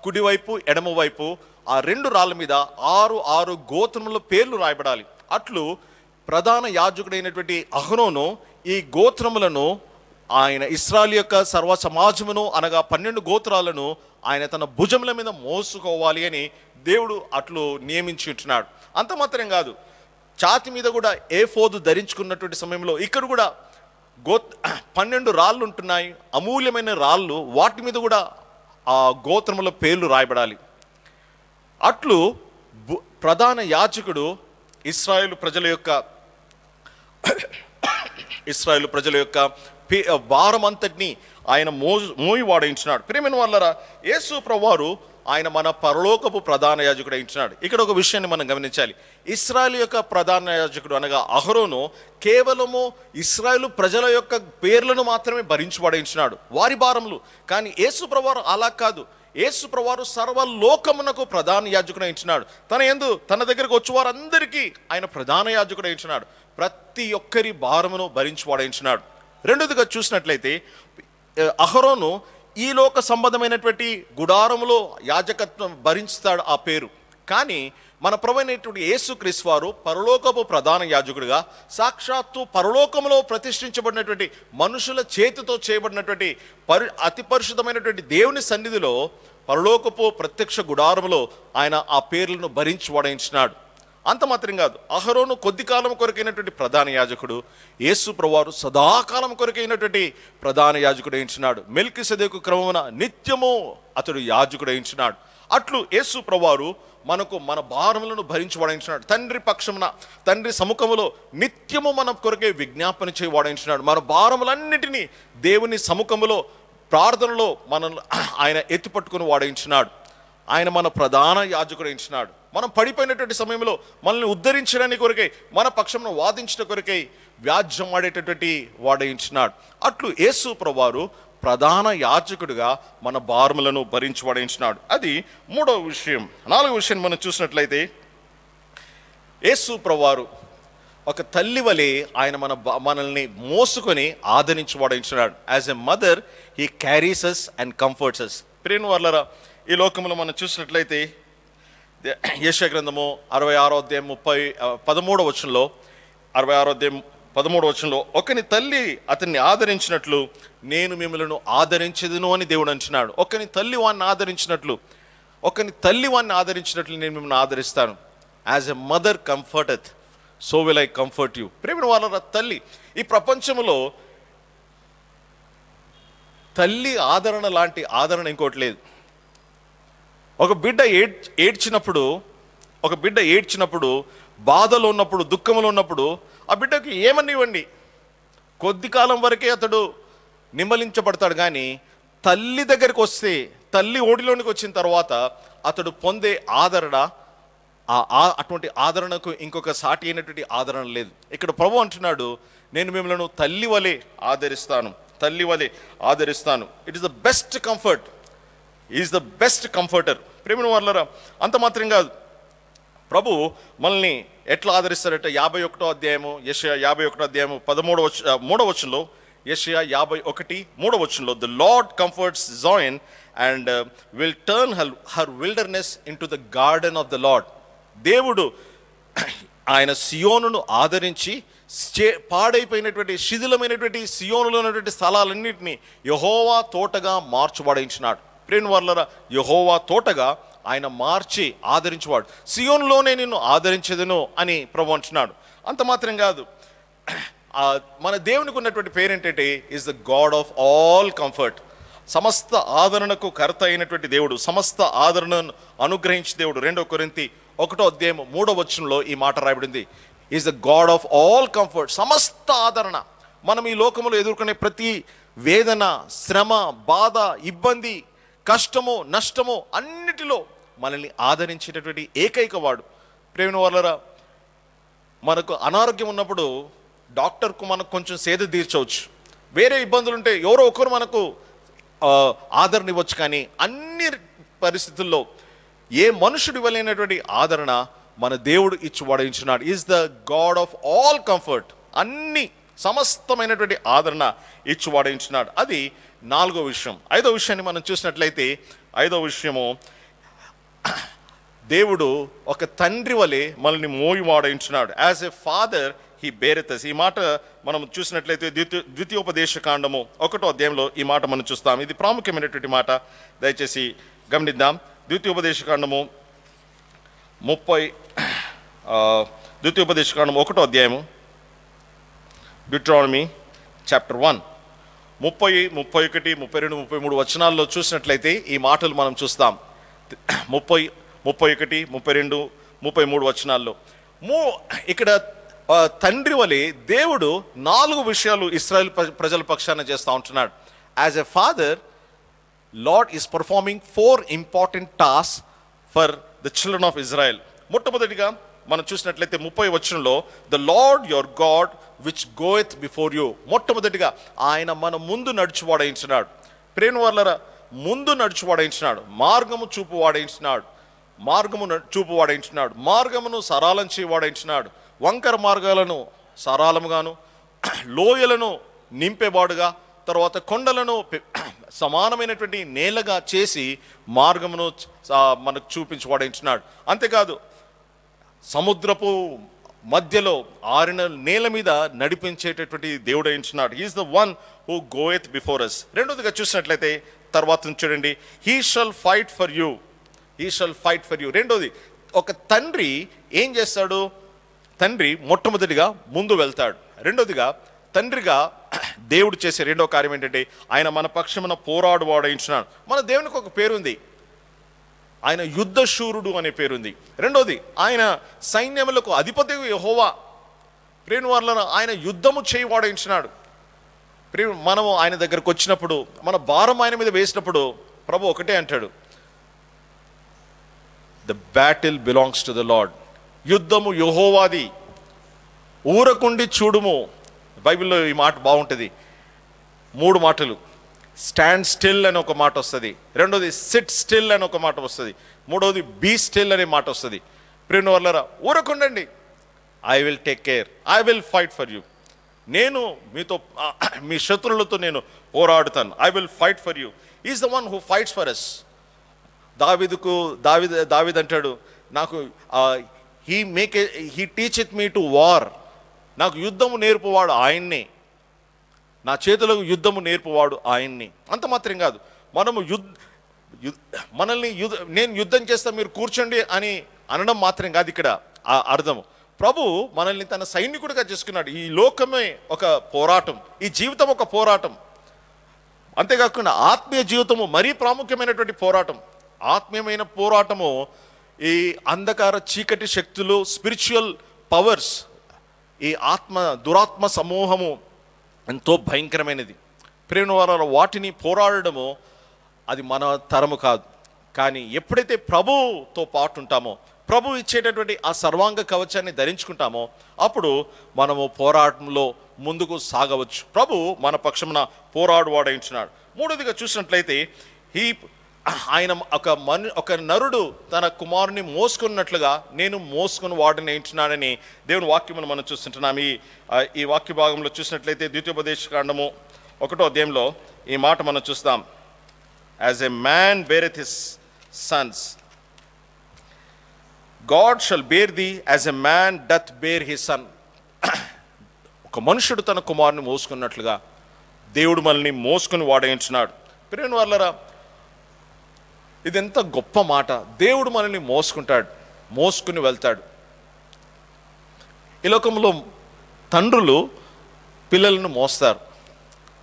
కుడివైపు ఎడమవైపు ఆ రెండు రాళ్ళ మీద ఆరు ఆరు గోత్రముల పేర్లు రాయబడాలి అట్లు ప్రధాన యాజకుడైనటువంటి అహ్రోను ఈ గోత్రములను ఆయన ఇస్రాయల్ యొక్క సర్వ సమాజమును అనగా పన్నెండు గోత్రాలను ఆయన తన భుజముల మీద మోసుకోవాలి అని దేవుడు అట్లు నియమించుకుంటున్నాడు అంత మాత్రం కాదు ఛాతి మీద కూడా ఏ ఫోదు ధరించుకున్నటువంటి సమయంలో ఇక్కడ కూడా గో (clears throat) పన్నెండు రాళ్ళు ఉంటున్నాయి అమూల్యమైన రాళ్ళు వాటి మీద కూడా ఆ గోత్రముల పేర్లు రాయబడాలి అట్లు ప్రధాన యాచకుడు ఇస్రాయేల్ ప్రజల యొక్క (clears throat) ఇస్రాయేల్ ప్రజల యొక్క వారం అంతటిని ఆయన మో మోయి వాడించినాడు ప్రేమైన వాళ్ళరా యేసు ప్రభువారు ఆయన మన పరలోకపు ప్రధాన యాజకుడు ఇచ్చినాడు ఇక్కడ ఒక విషయాన్ని మనం గమనించాలి ఇస్రాయల్ యొక్క ప్రధాన యాజకుడు అనగా అహరోను కేవలము ఇస్రాయలు ప్రజల యొక్క పేర్లను మాత్రమే భరించబడించినాడు వారి భారములు కానీ యేసుప్రవారు అలా కాదు ప్రవారు సర్వలోకమునకు ప్రధాన యాజకుడు ఇచ్చినాడు తన ఎందు తన దగ్గరకు వచ్చేవారందరికీ ఆయన ప్రధాన యాజకుడు ఇచ్చినాడు ప్రతి ఒక్కరి భారమును భరించి వాడించినాడు రెండోదిగా చూసినట్లయితే అహరోను ఈ లోక సంబంధమైనటువంటి గుడారములో యాజకత్వం భరించుతాడు ఆ పేరు కానీ మన ప్రవైనటువంటి యేసుక్రీస్ వారు పరలోకపు ప్రధాన యాజకుడిగా సాక్షాత్తు పరలోకములో ప్రతిష్ఠించబడినటువంటి మనుషుల చేతితో చేయబడినటువంటి పరి అతి పరిశుద్ధమైనటువంటి దేవుని సన్నిధిలో పరలోకపు ప్రత్యక్ష గుడారములో ఆయన ఆ పేర్లను భరించి వడించినాడు అంత మాత్రం కాదు అహరోను కొద్ది కాలం కొరకైనటువంటి ప్రధాన యాజకుడు యేసు ప్రవారు సదాకాలం కొరకైనటువంటి ప్రధాన యాజకుడు ఎంచినాడు మెల్కి సదేకు క్రమమున నిత్యము అతడు యాజకుడు ఎంచినాడు అట్లు యేసు ప్రవారు మనకు మన భారములను భరించివాడించినాడు తండ్రి పక్షమున తండ్రి సముఖములో నిత్యము మన కొరకే విజ్ఞాపన చేయవాడించినాడు మన భారములన్నిటినీ దేవుని సముఖములో ప్రార్థనలో మనల్ని (clears throat) ఆయన ఎత్తిపట్టుకుని వాడించినాడు ఆయన మన ప్రధాన యాజకుడు ఎంచినాడు మనం పడిపోయినటువంటి సమయంలో మనల్ని ఉద్ధరించడానికి కొరకై మన పక్షంలో వాదించిన కొరకై వ్యాజ్యం ఆడేటటువంటి వాడయించినాడు అట్లు యేసు ప్రభువారు ప్రధాన యాజకుడిగా మన భారములను భరించి వాడయించినాడు అది మూడవ విషయం నాలుగవ విషయం మనం చూసినట్లయితే యేసు ప్రభువారు ఒక తల్లి వలె ఆయన మన మనల్ని మోసుకొని ఆదరించి వాడించినాడు as a mother he carries us and comforts us ప్రేమ వర్లరా ఈ లోకంలో మనం చూసినట్లయితే యేష గ్రంథము అరవై ఆరో అధ్యాయం ముప్పై పదమూడో వచనంలో అరవై ఆరో అధ్యాయం పదమూడవ వచనంలో ఒకని తల్లి అతన్ని ఆదరించినట్లు నేను మిమ్మలను ఆదరించదును అని దేవుడు అంటున్నాడు ఒకని తల్లి వాడిని ఆదరించినట్లు ఒకని తల్లి వాడిని ఆదరించినట్లు నేను మిమ్మల్ని ఆదరిస్తాను as a mother comforteth so will I comfort you ప్రేమిన వాళ్ళ తల్లి ఈ ప్రపంచంలో తల్లి ఆదరణ లాంటి ఆదరణ ఇంకోటి లేదు ఒక బిడ్డ ఏడ్ ఏడ్చినప్పుడు ఒక బిడ్డ ఏడ్చినప్పుడు బాధలో ఉన్నప్పుడు దుఃఖంలో ఉన్నప్పుడు ఆ బిడ్డకి ఏమనివ్వండి కొద్ది కాలం వరకే అతడు నిమ్మలించబడతాడు కానీ తల్లి దగ్గరికి వస్తే తల్లి ఓడిలోనికి వచ్చిన తర్వాత అతడు పొందే ఆదరణ ఆ అటువంటి ఆదరణకు ఇంకొక సాటి అయినటువంటి ఆదరణ లేదు ఇక్కడ ప్రభు అంటున్నాడు నేను మిమ్మల్ని తల్లి వలె ఆదరిస్తాను తల్లి వలె ఆదరిస్తాను it is the best comfort is the best comforter ప్రేమిన వాళ్ళరా అంత మాత్రం కాదు ప్రభు మనల్ని ఎట్లా ఆదరిస్తారంటే యాభై ఒకటో అధ్యాయము యషయా యాభై ఒకటో అధ్యాయము పదమూడవ మూడవ వచ్చంలో యషయా యాభై ఒకటి మూడవ వచ్చంలో the Lord comforts Zion and will turn her her wilderness into the garden of the Lord దేవుడు ఆయన సియోనును ఆదరించి స్టే పాడైపోయినటువంటి శిథిలమైనటువంటి సియోనులు ఉన్నటువంటి స్థలాలన్నింటినీ యహోవా తోటగా మార్చుబడించినాడు ఎఫ్రేన్ వాళ్ళరా యహోవా తోటగా ఆయన మార్చి ఆదరించేవాడు సియోన్లోనే నిన్ను ఆదరించదును అని ప్రభు అంటున్నాడు అంత మాత్రం కాదు మన దేవునికి ఉన్నటువంటి పేరు ఏంటంటే is the God of all comfort సమస్త ఆదరణకు కర్త అయినటువంటి దేవుడు సమస్త ఆదరణను అనుగ్రహించే దేవుడు రెండో కొరింతి ఒకటో అధ్యాయం మూడో వచనంలో ఈ మాట రాయబడింది is the God of all comfort సమస్త ఆదరణ మనం ఈ లోకంలో ఎదుర్కొనే ప్రతి వేదన శ్రమ బాధ ఇబ్బంది కష్టము నష్టము అన్నిటిలో మనల్ని ఆదరించేటటువంటి ఏకైక వాడు ప్రేమ వాళ్ళరా మనకు అనారోగ్యం ఉన్నప్పుడు డాక్టర్కు మనకు కొంచెం సేద తీర్చవచ్చు వేరే ఇబ్బందులు ఉంటే ఎవరో ఒకరు మనకు ఆదరణ ఇవ్వచ్చు కానీ అన్ని పరిస్థితుల్లో ఏ మనుషుడు ఇవ్వలేనటువంటి ఆదరణ మన దేవుడు ఇచ్చి వడించినాడు is the God of all comfort అన్ని సమస్తమైనటువంటి ఆదరణ ఇచ్చి వడించినాడు అది నాలుగో విషయం ఐదో విషయాన్ని మనం చూసినట్లయితే ఐదో విషయము దేవుడు ఒక తండ్రి వలె మనల్ని మోయి వాడించున్నాడు as a father he beareth us ఈ మాట మనం చూసినట్లయితే ద్వితీయ ద్వితీయోపదేశ కాండము ఒకటో అధ్యాయంలో ఈ మాట మనం చూస్తాం ఇది ప్రాముఖ్యమైనటువంటి మాట దయచేసి గమనిద్దాం ద్వితీయోపదేశ కాండము ముప్పై ద్వితీయోపదేశ కాండము ఒకటో అధ్యాయము డ్యూట్రానమీ చాప్టర్ వన్ ముప్పై ముప్పై ఒకటి ముప్పై రెండు ముప్పై మూడు వచనాల్లో చూసినట్లయితే ఈ మాటలు మనం చూస్తాం ముప్పై ముప్పై ఒకటి ముప్పై రెండు ముప్పై మూడు వచనాల్లో మూ ఇక్కడ తండ్రి వలి దేవుడు నాలుగు విషయాలు ఇస్రాయల్ ప్రజల పక్షాన చేస్తూ ఉంటున్నాడు as a father Lord is performing four important task for the children of Israel మొట్టమొదటిగా మనం చూసినట్లయితే ముప్పై వచనంలో the Lord your God which goeth before you మొట్టమొదటిగా ఆయన మన ముందు నడుచువాడయించినాడు ప్రేమ వాళ్ళరా ముందు నడుచువాడయించినాడు మార్గము చూపు వాడయించినాడు మార్గము చూపు వాడయించినాడు మార్గమును సరాలం వాడయించినాడు వంకర మార్గాలను సరాలముగాను (clears throat) లోయలను నింపేవాడుగా తర్వాత కొండలను (clears throat) సమానమైనటువంటి నేలగా చేసి మార్గమును మనకు చూపించి వాడించినాడు అంతేకాదు సముద్రపు మధ్యలో ఆరిన నేల మీద నడిపించేటటువంటి దేవుడు ఇచ్చినాడు is the one who goeth before us రెండోదిగా చూసినట్లయితే తర్వాత చూడండి he shall fight for you he shall fight for you రెండోది ఒక తండ్రి ఏం చేస్తాడు తండ్రి మొట్టమొదటిగా ముందు వెళ్తాడు రెండోదిగా తండ్రిగా దేవుడు చేసే రెండో కార్యం ఏంటంటే ఆయన మన పక్షమున పోరాడు ఇచ్చినాడు మన దేవునికి ఒక పేరుంది ఆయన యుద్ధశూరుడు అనే పేరుంది రెండోది ఆయన సైన్యములకు అధిపతి యహోవా ప్రేమివార్లను ఆయన యుద్ధము చేయవాడించినాడు ప్రేమ మనము ఆయన దగ్గరకు వచ్చినప్పుడు మన భారం ఆయన మీద వేసినప్పుడు ప్రభు ఒకటే అంటాడు the battle belongs to the Lord యుద్ధము యహోవాది ఊరకుండి చూడుము బైబిల్లో ఈ మాట బాగుంటుంది మూడు మాటలు స్టాండ్ స్టిల్ అని ఒక మాట వస్తుంది రెండోది సిట్ స్టిల్ అని ఒక మాట వస్తుంది మూడోది బీ స్టిల్ అనే మాట వస్తుంది ప్రియుని వల్లరా ఊరకుండండి I will take care I will fight for you నేను మీతో మీ శత్రులతో నేను పోరాడుతాను I will fight for you is the one who fights for us దావిదుకు దావిద్ దావిద్ అంటాడు నాకు he make he teach it me to war నాకు యుద్ధము నేర్పువాడు ఆయన్నే నా చేతులకు యుద్ధము నేర్పువాడు ఆయన్ని అంత మాత్రం కాదు మనము యుద్ మనల్ని యుద్ధ నేను యుద్ధం చేస్తా మీరు కూర్చోండి అని అనడం మాత్రం కాదు ఇక్కడ ఆ అర్థము ప్రభు మనల్ని తన సైనికుడిగా చేసుకున్నాడు ఈ లోకమే ఒక పోరాటం ఈ జీవితం ఒక పోరాటం అంతేకాకుండా ఆత్మీయ జీవితము మరీ ప్రాముఖ్యమైనటువంటి పోరాటం ఆత్మీయమైన పోరాటము ఈ అంధకార చీకటి శక్తులు స్పిరిచువల్ పవర్స్ ఈ ఆత్మ దురాత్మ సమూహము ఎంతో భయంకరమైనది ప్రేమ వారు వాటిని పోరాడము అది మన తరము కాదు కానీ ఎప్పుడైతే ప్రభుతో పాటు ఉంటామో ప్రభు ఇచ్చేటటువంటి ఆ సర్వాంగ కవచాన్ని ధరించుకుంటామో అప్పుడు మనము పోరాటంలో ముందుకు సాగవచ్చు ప్రభు మన పక్షమున పోరాడు వాడించినాడు మూడోదిగా చూసినట్లయితే హీ ఆయన ఒక మను ఒక నరుడు తన కుమారుని మోసుకున్నట్లుగా నేను మోసుకుని వాడిని ఏంటున్నానని దేవుని వాక్యములు మనం చూస్తుంటున్నాం ఈ ఈ వాక్య భాగంలో చూసినట్లయితే ద్వితీయోపదేశ కాండము ఒకటో అధ్యాయంలో ఈ మాట మనం చూస్తాం as a man beareth his sons God shall bear thee as a man doth bear his son ఒక మనుషుడు తన కుమారుని మోసుకున్నట్లుగా దేవుడు మనల్ని మోసుకుని వాడేయించున్నాడు ప్రేమ వాళ్ళరా ఇది ఎంత గొప్ప మాట దేవుడు మనల్ని మోసుకుంటాడు మోసుకుని వెళ్తాడు ఈ లోకంలో తండ్రులు పిల్లలను మోస్తారు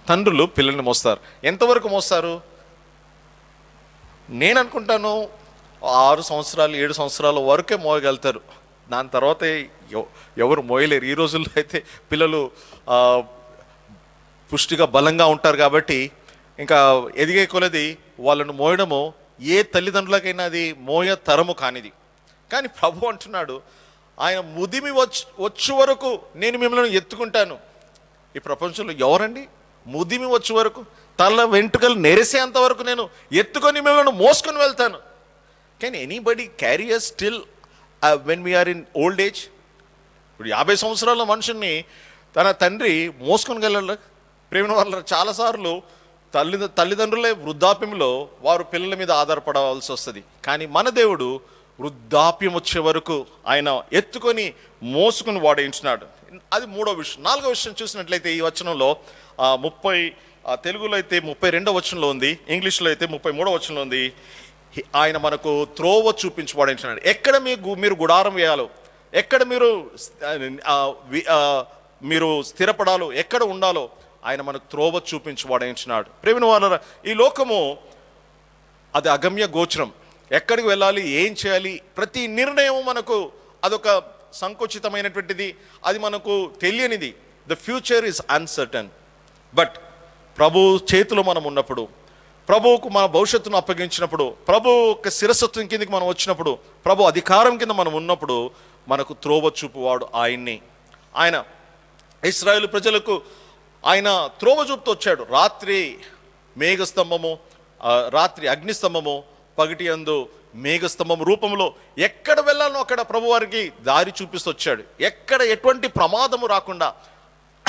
తండ్రులు పిల్లల్ని మోస్తారు ఎంతవరకు మోస్తారు నేను అనుకుంటాను ఆరు సంవత్సరాలు ఏడు సంవత్సరాల వరకే మోయగలుగుతారు దాని తర్వాత ఎవరు మోయలేరు ఈ రోజుల్లో అయితే పిల్లలు పుష్టిగా బలంగా ఉంటారు కాబట్టి ఇంకా ఎదిగే కొలది వాళ్ళను మోయడము ఏ తల్లిదండ్రులకైనా అది మోయ తరము కానిది కానీ ప్రభు అంటున్నాడు ఆయన ముదిమి వచ్చి వచ్చు వరకు నేను మిమ్మల్ని ఎత్తుకుంటాను ఈ ప్రపంచంలో ఎవరండి ముదిమి వచ్చే వరకు తల వెంట్రుకలు నెరిసేంత వరకు నేను ఎత్తుకొని మిమ్మల్ని మోసుకొని వెళ్తాను కానీ anybody carrier still when we are in old age ఇప్పుడు యాభై సంవత్సరాల మనుషుల్ని తన తండ్రి మోసుకొని వెళ్ళాలి ప్రేమ వాళ్ళ చాలాసార్లు తల్లి తల్లిదండ్రులే వృద్ధాప్యంలో వారు పిల్లల మీద ఆధారపడవలసి వస్తుంది కానీ మన దేవుడు వృద్ధాప్యం వచ్చే వరకు ఆయన ఎత్తుకొని మోసుకుని వాడించినాడు అది మూడో విషయం నాలుగో విషయం చూసినట్లయితే ఈ వచనంలో ముప్పై తెలుగులో అయితే ముప్పై రెండో వచనంలో ఉంది ఇంగ్లీష్లో అయితే ముప్పై మూడో వచనంలో ఉంది ఆయన మనకు త్రోవ చూపించి వాడించినాడు ఎక్కడ మీకు మీరు గుడారం వేయాలో ఎక్కడ మీరు మీరు స్థిరపడాలో ఎక్కడ ఉండాలో ఆయన మనకు త్రోవ చూపించి వాడయించినాడు ప్రేమిన వాళ్ళ ఈ లోకము అది అగమ్య గోచరం ఎక్కడికి వెళ్ళాలి ఏం చేయాలి ప్రతి నిర్ణయం మనకు అదొక సంకుచితమైనటువంటిది అది మనకు తెలియనిది the future is uncertain but ప్రభు చేతిలో మనం ఉన్నప్పుడు ప్రభువుకు మన భవిష్యత్తును అప్పగించినప్పుడు ప్రభు యొక్క శిరసత్వం కిందకి మనం వచ్చినప్పుడు ప్రభు అధికారం కింద మనం ఉన్నప్పుడు మనకు త్రోవ చూపువాడు ఆయన్ని ఆయన ఇస్రాయేల్ ప్రజలకు ఆయన త్రోవ చూపుతూ వచ్చాడు రాత్రి మేఘస్తంభము రాత్రి అగ్నిస్తంభము పగిటి అందు మేఘస్తంభం రూపంలో ఎక్కడ వెళ్ళాలో అక్కడ ప్రభువారికి దారి చూపిస్తూ వచ్చాడు ఎక్కడ ఎటువంటి ప్రమాదము రాకుండా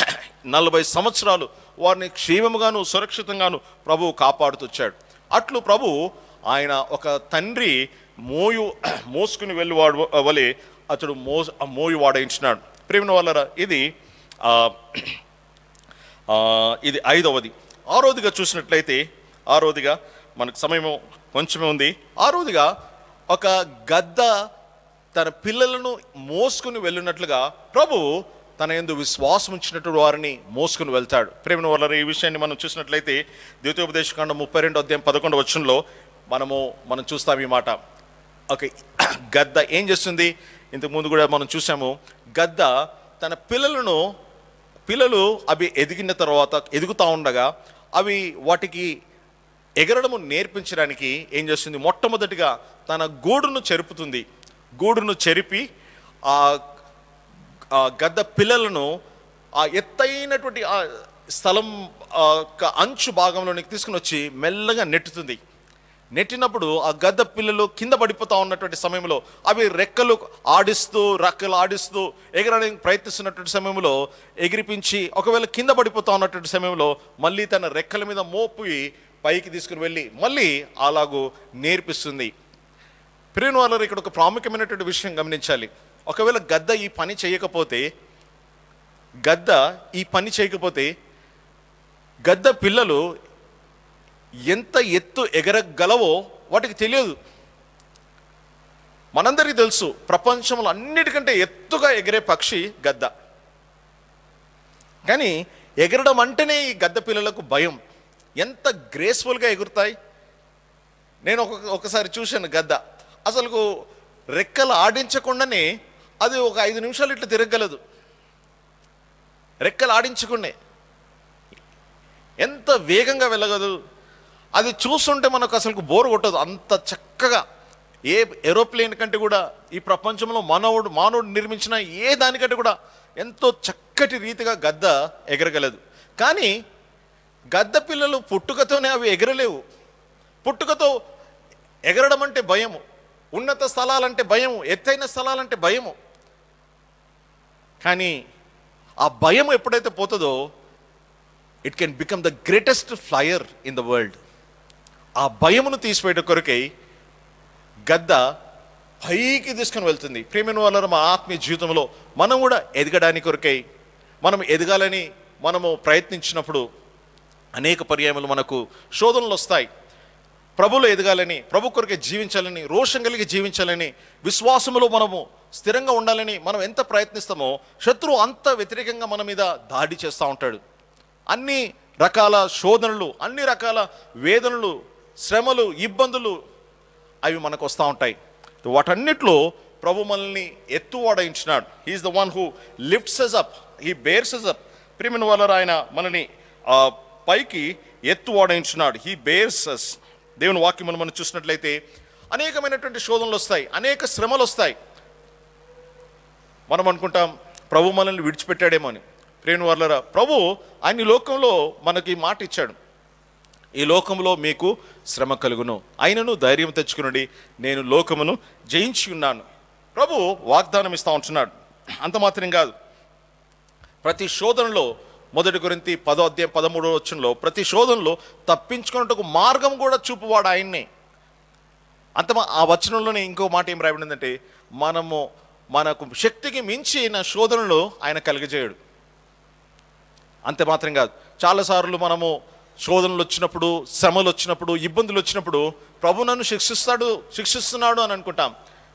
(clears throat) నలభై సంవత్సరాలు వారిని క్షేమముగాను సురక్షితంగాను ప్రభువు కాపాడుతొచ్చాడు అట్లు ప్రభు ఆయన ఒక తండ్రి మోయు (clears throat) మోసుకుని వెళ్ళివాడు వలె అతడు మో మోయు వాడయించినాడు ప్రేమిన వాళ్ళరా ఇది ఇది ఐదవది ఆరోదిగా చూసినట్లయితే ఆరోదిగా మనకు సమయం కొంచెమే ఉంది ఆరోదిగా ఒక గద్ద తన పిల్లలను మోసుకుని వెళ్ళినట్లుగా ప్రభువు తన ఎందు విశ్వాసం ఇచ్చినటువంటి వారిని మోసుకుని వెళ్తాడు ప్రేమ వాళ్ళ ఈ విషయాన్ని మనం చూసినట్లయితే ద్వితీయోపదేశకాండ ముప్పై రెండు అధ్యాయం పదకొండు వచ్చంలో మనము మనం చూస్తాం ఈ మాట ఓకే గద్ద ఏం చేస్తుంది ఇంతకుముందు కూడా మనం చూసాము గద్ద తన పిల్లలను పిల్లలు అవి ఎదిగిన తర్వాత ఎదుగుతూ ఉండగా అవి వాటికి ఎగరడము నేర్పించడానికి ఏం చేస్తుంది మొట్టమొదటిగా తన గూడును చెరుపుతుంది గూడును చెరిపి ఆ గద్ద పిల్లలను ఆ ఎత్తైనటువంటి ఆ స్థలం అంచు భాగంలోనికి తీసుకుని వచ్చి మెల్లగా నెట్టుతుంది నెట్టినప్పుడు ఆ గద్ద పిల్లలు కింద పడిపోతా ఉన్నటువంటి సమయంలో అవి రెక్కలు ఆడిస్తూ రెక్కలు ఆడిస్తూ ఎగరడానికి ప్రయత్నిస్తున్నటువంటి సమయంలో ఎగిరిపించి ఒకవేళ కింద పడిపోతా ఉన్నటువంటి సమయంలో మళ్ళీ తన రెక్కల మీద మోపి పైకి తీసుకుని వెళ్ళి మళ్ళీ అలాగూ నేర్పిస్తుంది ప్రియన్ వాళ్ళు ఇక్కడ ఒక ప్రాముఖ్యమైనటువంటి విషయం గమనించాలి ఒకవేళ గద్ద ఈ పని చేయకపోతే గద్ద ఈ పని చేయకపోతే గద్ద పిల్లలు ఎంత ఎత్తు ఎగరగలవో వాటికి తెలియదు మనందరికీ తెలుసు ప్రపంచంలో అన్నిటికంటే ఎత్తుగా ఎగిరే పక్షి గద్ద కానీ ఎగరడం అంటేనే ఈ గద్ద పిల్లలకు భయం ఎంత గ్రేస్ఫుల్గా ఎగురుతాయి నేను ఒక ఒకసారి చూశాను గద్ద అసలు రెక్కలు ఆడించకుండానే అది ఒక ఐదు నిమిషాలు ఇట్లా తిరగగలదు రెక్కలు ఆడించకుండే ఎంత వేగంగా వెళ్ళగలదు అది చూస్తుంటే మనకు అసలు బోర్ కొట్టదు అంత చక్కగా ఏ ఏరోప్లేన్ కంటే కూడా ఈ ప్రపంచంలో మానవుడు మానవుడు నిర్మించిన ఏ దానికంటే కూడా ఎంతో చక్కటి రీతిగా గద్ద ఎగరగలదు కానీ గద్ద పిల్లలు పుట్టుకతోనే అవి ఎగరలేవు పుట్టుకతో ఎగరడం అంటే భయము ఉన్నత స్థలాలంటే భయము ఎత్తైన స్థలాలంటే భయము కానీ ఆ భయం ఎప్పుడైతే పోతుందో it can become the greatest flyer in the world ఆ భయమును తీసివేయడం కొరకై గద్ద పైకి తీసుకుని వెళ్తుంది ప్రేమైన వాళ్ళ మా ఆత్మీయ జీవితంలో మనం కూడా ఎదగడానికి కొరకై మనం ఎదగాలని మనము ప్రయత్నించినప్పుడు అనేక పర్యాయములు మనకు శోధనలు వస్తాయి ప్రభులు ఎదగాలని ప్రభు కొరకే జీవించాలని రోషం కలిగి జీవించాలని విశ్వాసములో మనము స్థిరంగా ఉండాలని మనం ఎంత ప్రయత్నిస్తామో శత్రువు అంత వ్యతిరేకంగా మన మీద దాడి చేస్తూ ఉంటాడు అన్ని రకాల శోధనలు అన్ని రకాల వేదనలు శ్రమలు ఇబ్బందులు అవి మనకు వస్తూ ఉంటాయి వాటన్నిట్లో ప్రభు మనల్ని ఓడయించినాడు he is the one who lifts us up he bears us up ప్రిమిన్ వల్ల ఆయన మనని పైకి ఎత్తు ఎత్తువాడయించినాడు హీ బేర్స్ అస్ దేవుని వాక్యం మనం మనం చూసినట్లయితే అనేకమైనటువంటి శోధనలు వస్తాయి అనేక శ్రమలు వస్తాయి మనం అనుకుంటాం ప్రభు మనల్ని విడిచిపెట్టాడేమో అని ప్రేమ వర్లరా ప్రభు అన్ని లోకంలో మనకి మాట ఇచ్చాడు ఈ లోకంలో మీకు శ్రమ కలుగును అయినను ధైర్యం తెచ్చుకునండి నేను లోకమును జయించి ఉన్నాను ప్రభు వాగ్దానం ఇస్తూ ఉంటున్నాడు అంత మాత్రం కాదు ప్రతి శోధనలో మొదటి గురించి పదో అధ్యాయం పదమూడో వచ్చంలో ప్రతి శోధనలో తప్పించుకున్నట్టుకు మార్గం కూడా చూపువాడు ఆయన్ని అంత ఆ వచనంలోనే ఇంకో మాట ఏం రాయబడిందంటే మనము మనకు శక్తికి మించి నా శోధనలు ఆయన కలిగజేయడు అంతే మాత్రం కాదు చాలాసార్లు మనము శోధనలు వచ్చినప్పుడు శ్రమలు వచ్చినప్పుడు ఇబ్బందులు వచ్చినప్పుడు ప్రభు నన్ను శిక్షిస్తాడు శిక్షిస్తున్నాడు అని అనుకుంటాం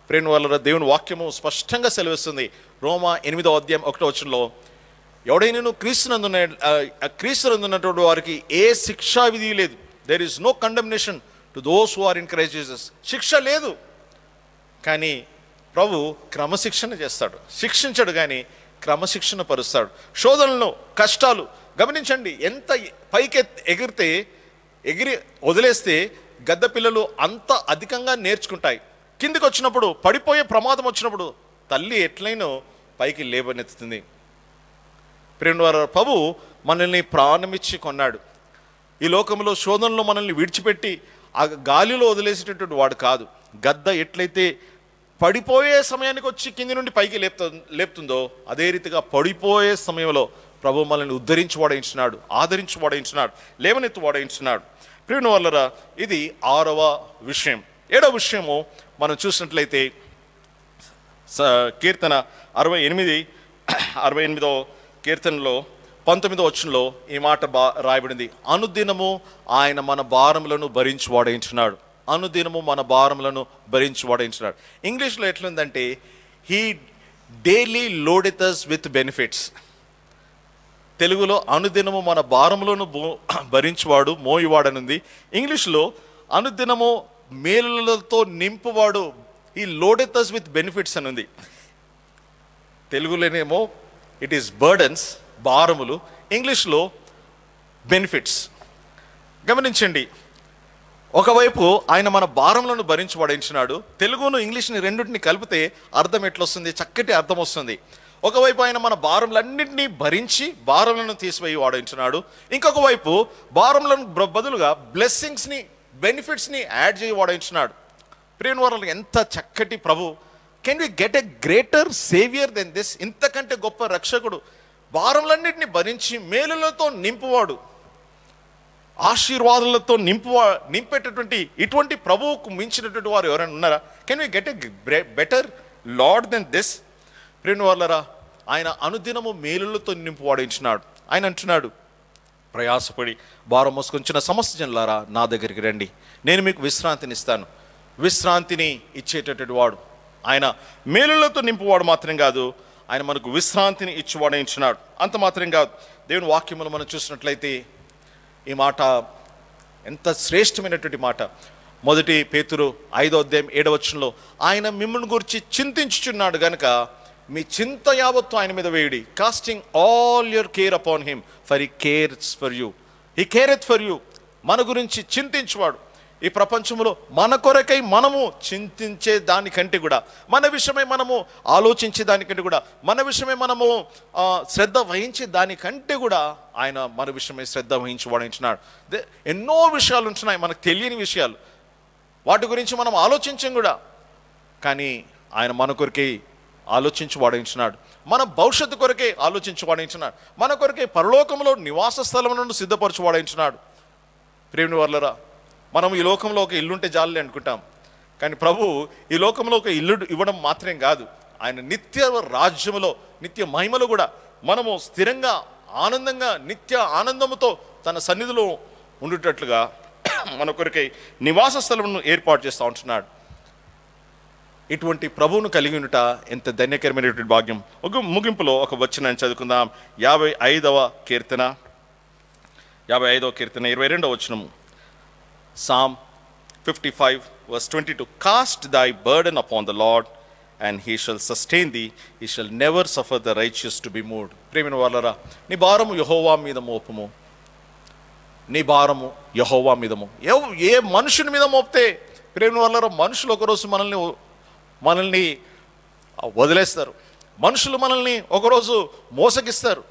ప్రేమ వల్ల దేవుని వాక్యము స్పష్టంగా సెలవిస్తుంది రోమా ఎనిమిదో అధ్యాయం ఒకటో వచ్చంలో ఎవడైనా క్రీస్తునందున క్రీస్తునందున్నటువంటి వారికి ఏ శిక్షా విధి లేదు there is no condemnation to those who are in Christ Jesus శిక్ష లేదు కానీ ప్రభు క్రమశిక్షణ చేస్తాడు శిక్షించడు కానీ క్రమశిక్షణ పరుస్తాడు శోధనలు కష్టాలు గమనించండి ఎంత పైకి ఎగిరితే ఎగిరి వదిలేస్తే గద్ద పిల్లలు అంత అధికంగా నేర్చుకుంటాయి కిందికి వచ్చినప్పుడు పడిపోయే ప్రమాదం వచ్చినప్పుడు తల్లి ఎట్లయినో పైకి లేబనెత్తుతుంది ప్రేమవర ప్రభు మనల్ని ప్రాణమిచ్చి కొన్నాడు ఈ లోకంలో శోధనలో మనల్ని విడిచిపెట్టి ఆ గాలిలో వదిలేసేటటువంటి వాడు కాదు గద్ద ఎట్లయితే పడిపోయే సమయానికి వచ్చి కింది నుండి పైకి లేపుతు లేపుతుందో అదే రీతిగా పడిపోయే సమయంలో ప్రభు మనల్ని ఉద్ధరించి వాడయించినాడు ఆదరించి వాడయించినాడు లేవనెత్తి వాడయించినాడు ప్రియుని వల్లరా ఇది ఆరవ విషయం ఏడవ విషయము మనం చూసినట్లయితే కీర్తన అరవై ఎనిమిది అరవై ఎనిమిదో కీర్తనలో పంతొమ్మిదో వచ్చంలో ఈ మాట బా రాయబడింది అనుదినము ఆయన మన భారములను భరించి వాడయించినాడు అనుదినము మన భారములను భరించి వాడయించినాడు ఇంగ్లీష్లో ఎట్లుందంటే he daily loadeth us with benefits తెలుగులో అనుదినము మన భారములను భరించువాడు ఉంది ఇంగ్లీష్లో అనుదినము మేలులతో నింపువాడు ఈ లోడెత్ అస్ విత్ బెనిఫిట్స్ అని ఉంది తెలుగులోనేమో ఇట్ ఈస్ బర్డన్స్ భారములు ఇంగ్లీష్లో బెనిఫిట్స్ గమనించండి ఒకవైపు ఆయన మన భారములను భరించి పడించినాడు తెలుగును ఇంగ్లీష్ని రెండింటిని కలిపితే అర్థం ఎట్లొస్తుంది చక్కటి అర్థం వస్తుంది ఒకవైపు ఆయన మన భారములన్నింటినీ భరించి భారములను తీసివేయి వాడించినాడు ఇంకొక వైపు భారములను బదులుగా బ్లెస్సింగ్స్ని బెనిఫిట్స్ని యాడ్ చేయి వాడించినాడు ప్రియన్ వారు ఎంత చక్కటి ప్రభు can we get a greater saviour than this ఇంతకంటే గొప్ప రక్షకుడు భారములన్నింటినీ భరించి మేలులతో నింపువాడు ఆశీర్వాదాలతో నింపు నింపేటటువంటి ఇటువంటి ప్రభువుకు మించినటువంటి వారు ఎవరైనా ఉన్నారా can we get a better Lord than this ప్రేణు వాళ్ళరా ఆయన అనుదినము మేలులతో నింపు వాడించినాడు ఆయన అంటున్నాడు ప్రయాసపడి భారం మోసుకొంచిన సమస్య జన్లారా నా దగ్గరికి రండి నేను మీకు విశ్రాంతిని ఇస్తాను విశ్రాంతిని ఇచ్చేటటువంటి వాడు ఆయన మేలులతో నింపువాడు మాత్రం కాదు ఆయన మనకు విశ్రాంతిని ఇచ్చి వాడించినాడు అంత మాత్రం కాదు దేవుని వాక్యములు మనం చూసినట్లయితే ఈ మాట ఎంత శ్రేష్టమైనటువంటి మాట మొదటి పేతురు ఐదో అధ్యాయం ఏడవచనంలో ఆయన మిమ్మల్ని గురించి చింతించుచున్నాడు కనుక మీ చింత యావత్తు ఆయన మీద వేయడి casting all your care upon him for he cares for you he careth for you మన గురించి చింతించువాడు ఈ ప్రపంచంలో మన కొరకై మనము చింతించే దానికంటే కూడా మన విషయమై మనము ఆలోచించే దానికంటే కూడా మన విషయమై మనము శ్రద్ధ వహించే దానికంటే కూడా ఆయన మన విషయమై శ్రద్ధ వహించి వాడించినాడు ఎన్నో విషయాలు ఉంటున్నాయి మనకు తెలియని విషయాలు వాటి గురించి మనం ఆలోచించం కూడా కానీ ఆయన మన కొరికై ఆలోచించి వాడించినాడు మన భవిష్యత్తు కొరకే ఆలోచించి వాడించినాడు మన కొరకే పరలోకంలో నివాస స్థలములను సిద్ధపరచు వాడించినాడు ప్రేమిని వర్లరా మనం ఈ లోకంలో ఒక ఇల్లుంటే జాలి అనుకుంటాం కానీ ప్రభు ఈ లోకంలో ఒక ఇల్లు ఇవ్వడం మాత్రం కాదు ఆయన నిత్య రాజ్యములో నిత్య మహిమలు కూడా మనము స్థిరంగా ఆనందంగా నిత్య ఆనందముతో తన సన్నిధిలో ఉండేటట్లుగా మన కొరకై నివాస స్థలమును ఏర్పాటు చేస్తూ ఉంటున్నాడు ఇటువంటి ప్రభువును కలిగి ఉంట ఎంత ధన్యకరమైనటువంటి భాగ్యం ఒక ముగింపులో ఒక వచ్చిన చదువుకుందాం యాభై ఐదవ కీర్తన యాభై ఐదవ కీర్తన ఇరవై రెండవ వచనము Psalm fifty five verse twenty two cast thy burden upon the Lord and he shall sustain thee he shall never suffer the righteous to be moved ప్రేమిన వాళ్ళరా నీ భారము యహోవా మీద మోపము నీ భారము యహోవా మీదము ఏ మనుషుని మీద మోపితే ప్రేమిన వాళ్ళరా మనుషులు ఒకరోజు మనల్ని మనల్ని వదిలేస్తారు మనుషులు మనల్ని ఒకరోజు మోసగిస్తారు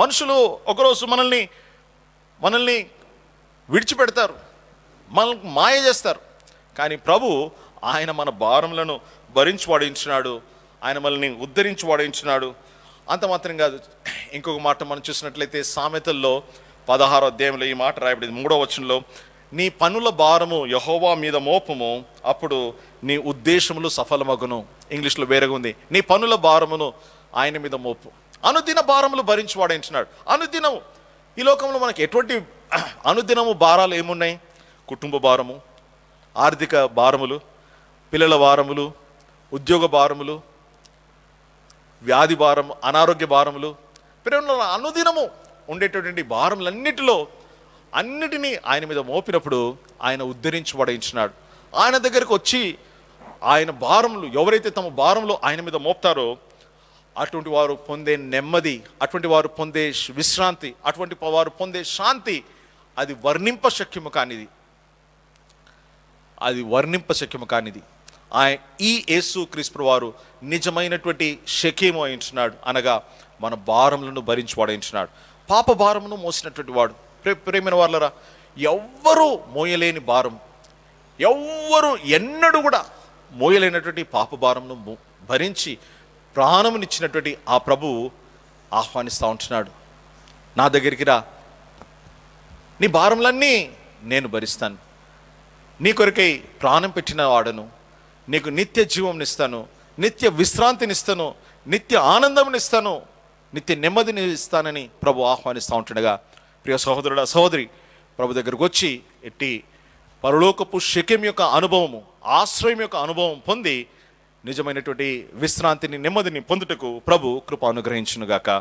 మనుషులు ఒకరోజు మనల్ని మనల్ని విడిచిపెడతారు మనల్ని మాయ చేస్తారు కానీ ప్రభు ఆయన మన భారములను భరించి వాడించినాడు ఆయన మనల్ని ఉద్ధరించి వాడించినాడు అంత మాత్రం కాదు ఇంకొక మాట మనం చూసినట్లయితే సామెతల్లో పదహారో అధ్యాయంలో ఈ మాట రాయబడింది మూడో వచనంలో నీ పనుల భారము యహోవా మీద మోపము అప్పుడు నీ ఉద్దేశములు సఫలమగును ఇంగ్లీష్లో వేరేగా ఉంది నీ పనుల భారమును ఆయన మీద మోపు అనుదిన భారములు భరించి వాడించినాడు అనుదినము ఈ లోకంలో మనకి ఎటువంటి (clears throat) అనుదినము భారాలు ఏమున్నాయి కుటుంబ భారము ఆర్థిక భారములు పిల్లల భారములు ఉద్యోగ భారములు వ్యాధి భారము అనారోగ్య భారములు పిల్లల అనుదినము ఉండేటటువంటి భారములన్నిటిలో అన్నిటినీ ఆయన మీద మోపినప్పుడు ఆయన ఉద్ధరించి వాడించినాడు ఆయన దగ్గరికి వచ్చి ఆయన భారములు ఎవరైతే తమ భారంలో ఆయన మీద మోపుతారో అటువంటి వారు పొందే నెమ్మది అటువంటి వారు పొందే విశ్రాంతి అటువంటి వారు పొందే శాంతి అది వర్ణింప శక్యము కానిది అది వర్ణింప శక్యము కానిది ఆయన ఈ యేసు క్రీస్తు వారు నిజమైనటువంటి శక్యము అయించున్నాడు అనగా మన భారములను భరించి వాడించినాడు పాప భారమును మోసినటువంటి వాడు ప్రేమైన వాళ్ళరా ఎవ్వరూ మోయలేని భారం ఎవ్వరు ఎన్నడూ కూడా మోయలేనటువంటి పాపభారంను భరించి ప్రాణమునిచ్చినటువంటి ఆ ప్రభువు ఆహ్వానిస్తూ ఉంటున్నాడు నా దగ్గరికి రా నీ భారములన్నీ నేను భరిస్తాను నీ కొరకై ప్రాణం పెట్టిన వాడను నీకు నిత్య జీవంనిస్తాను నిత్య విశ్రాంతినిస్తాను నిత్య ఆనందంనిస్తాను నిత్య నెమ్మదిని ఇస్తానని ప్రభు ఆహ్వానిస్తూ ఉంటుండగా ప్రియ సహోదరుడు సహోదరి ప్రభు దగ్గరకు వచ్చి ఎట్టి పరలోకపు షకెం యొక్క అనుభవము ఆశ్రయం యొక్క అనుభవం పొంది నిజమైనటువంటి విశ్రాంతిని నెమ్మదిని పొందుటకు ప్రభు కృప అనుగ్రహించునుగాక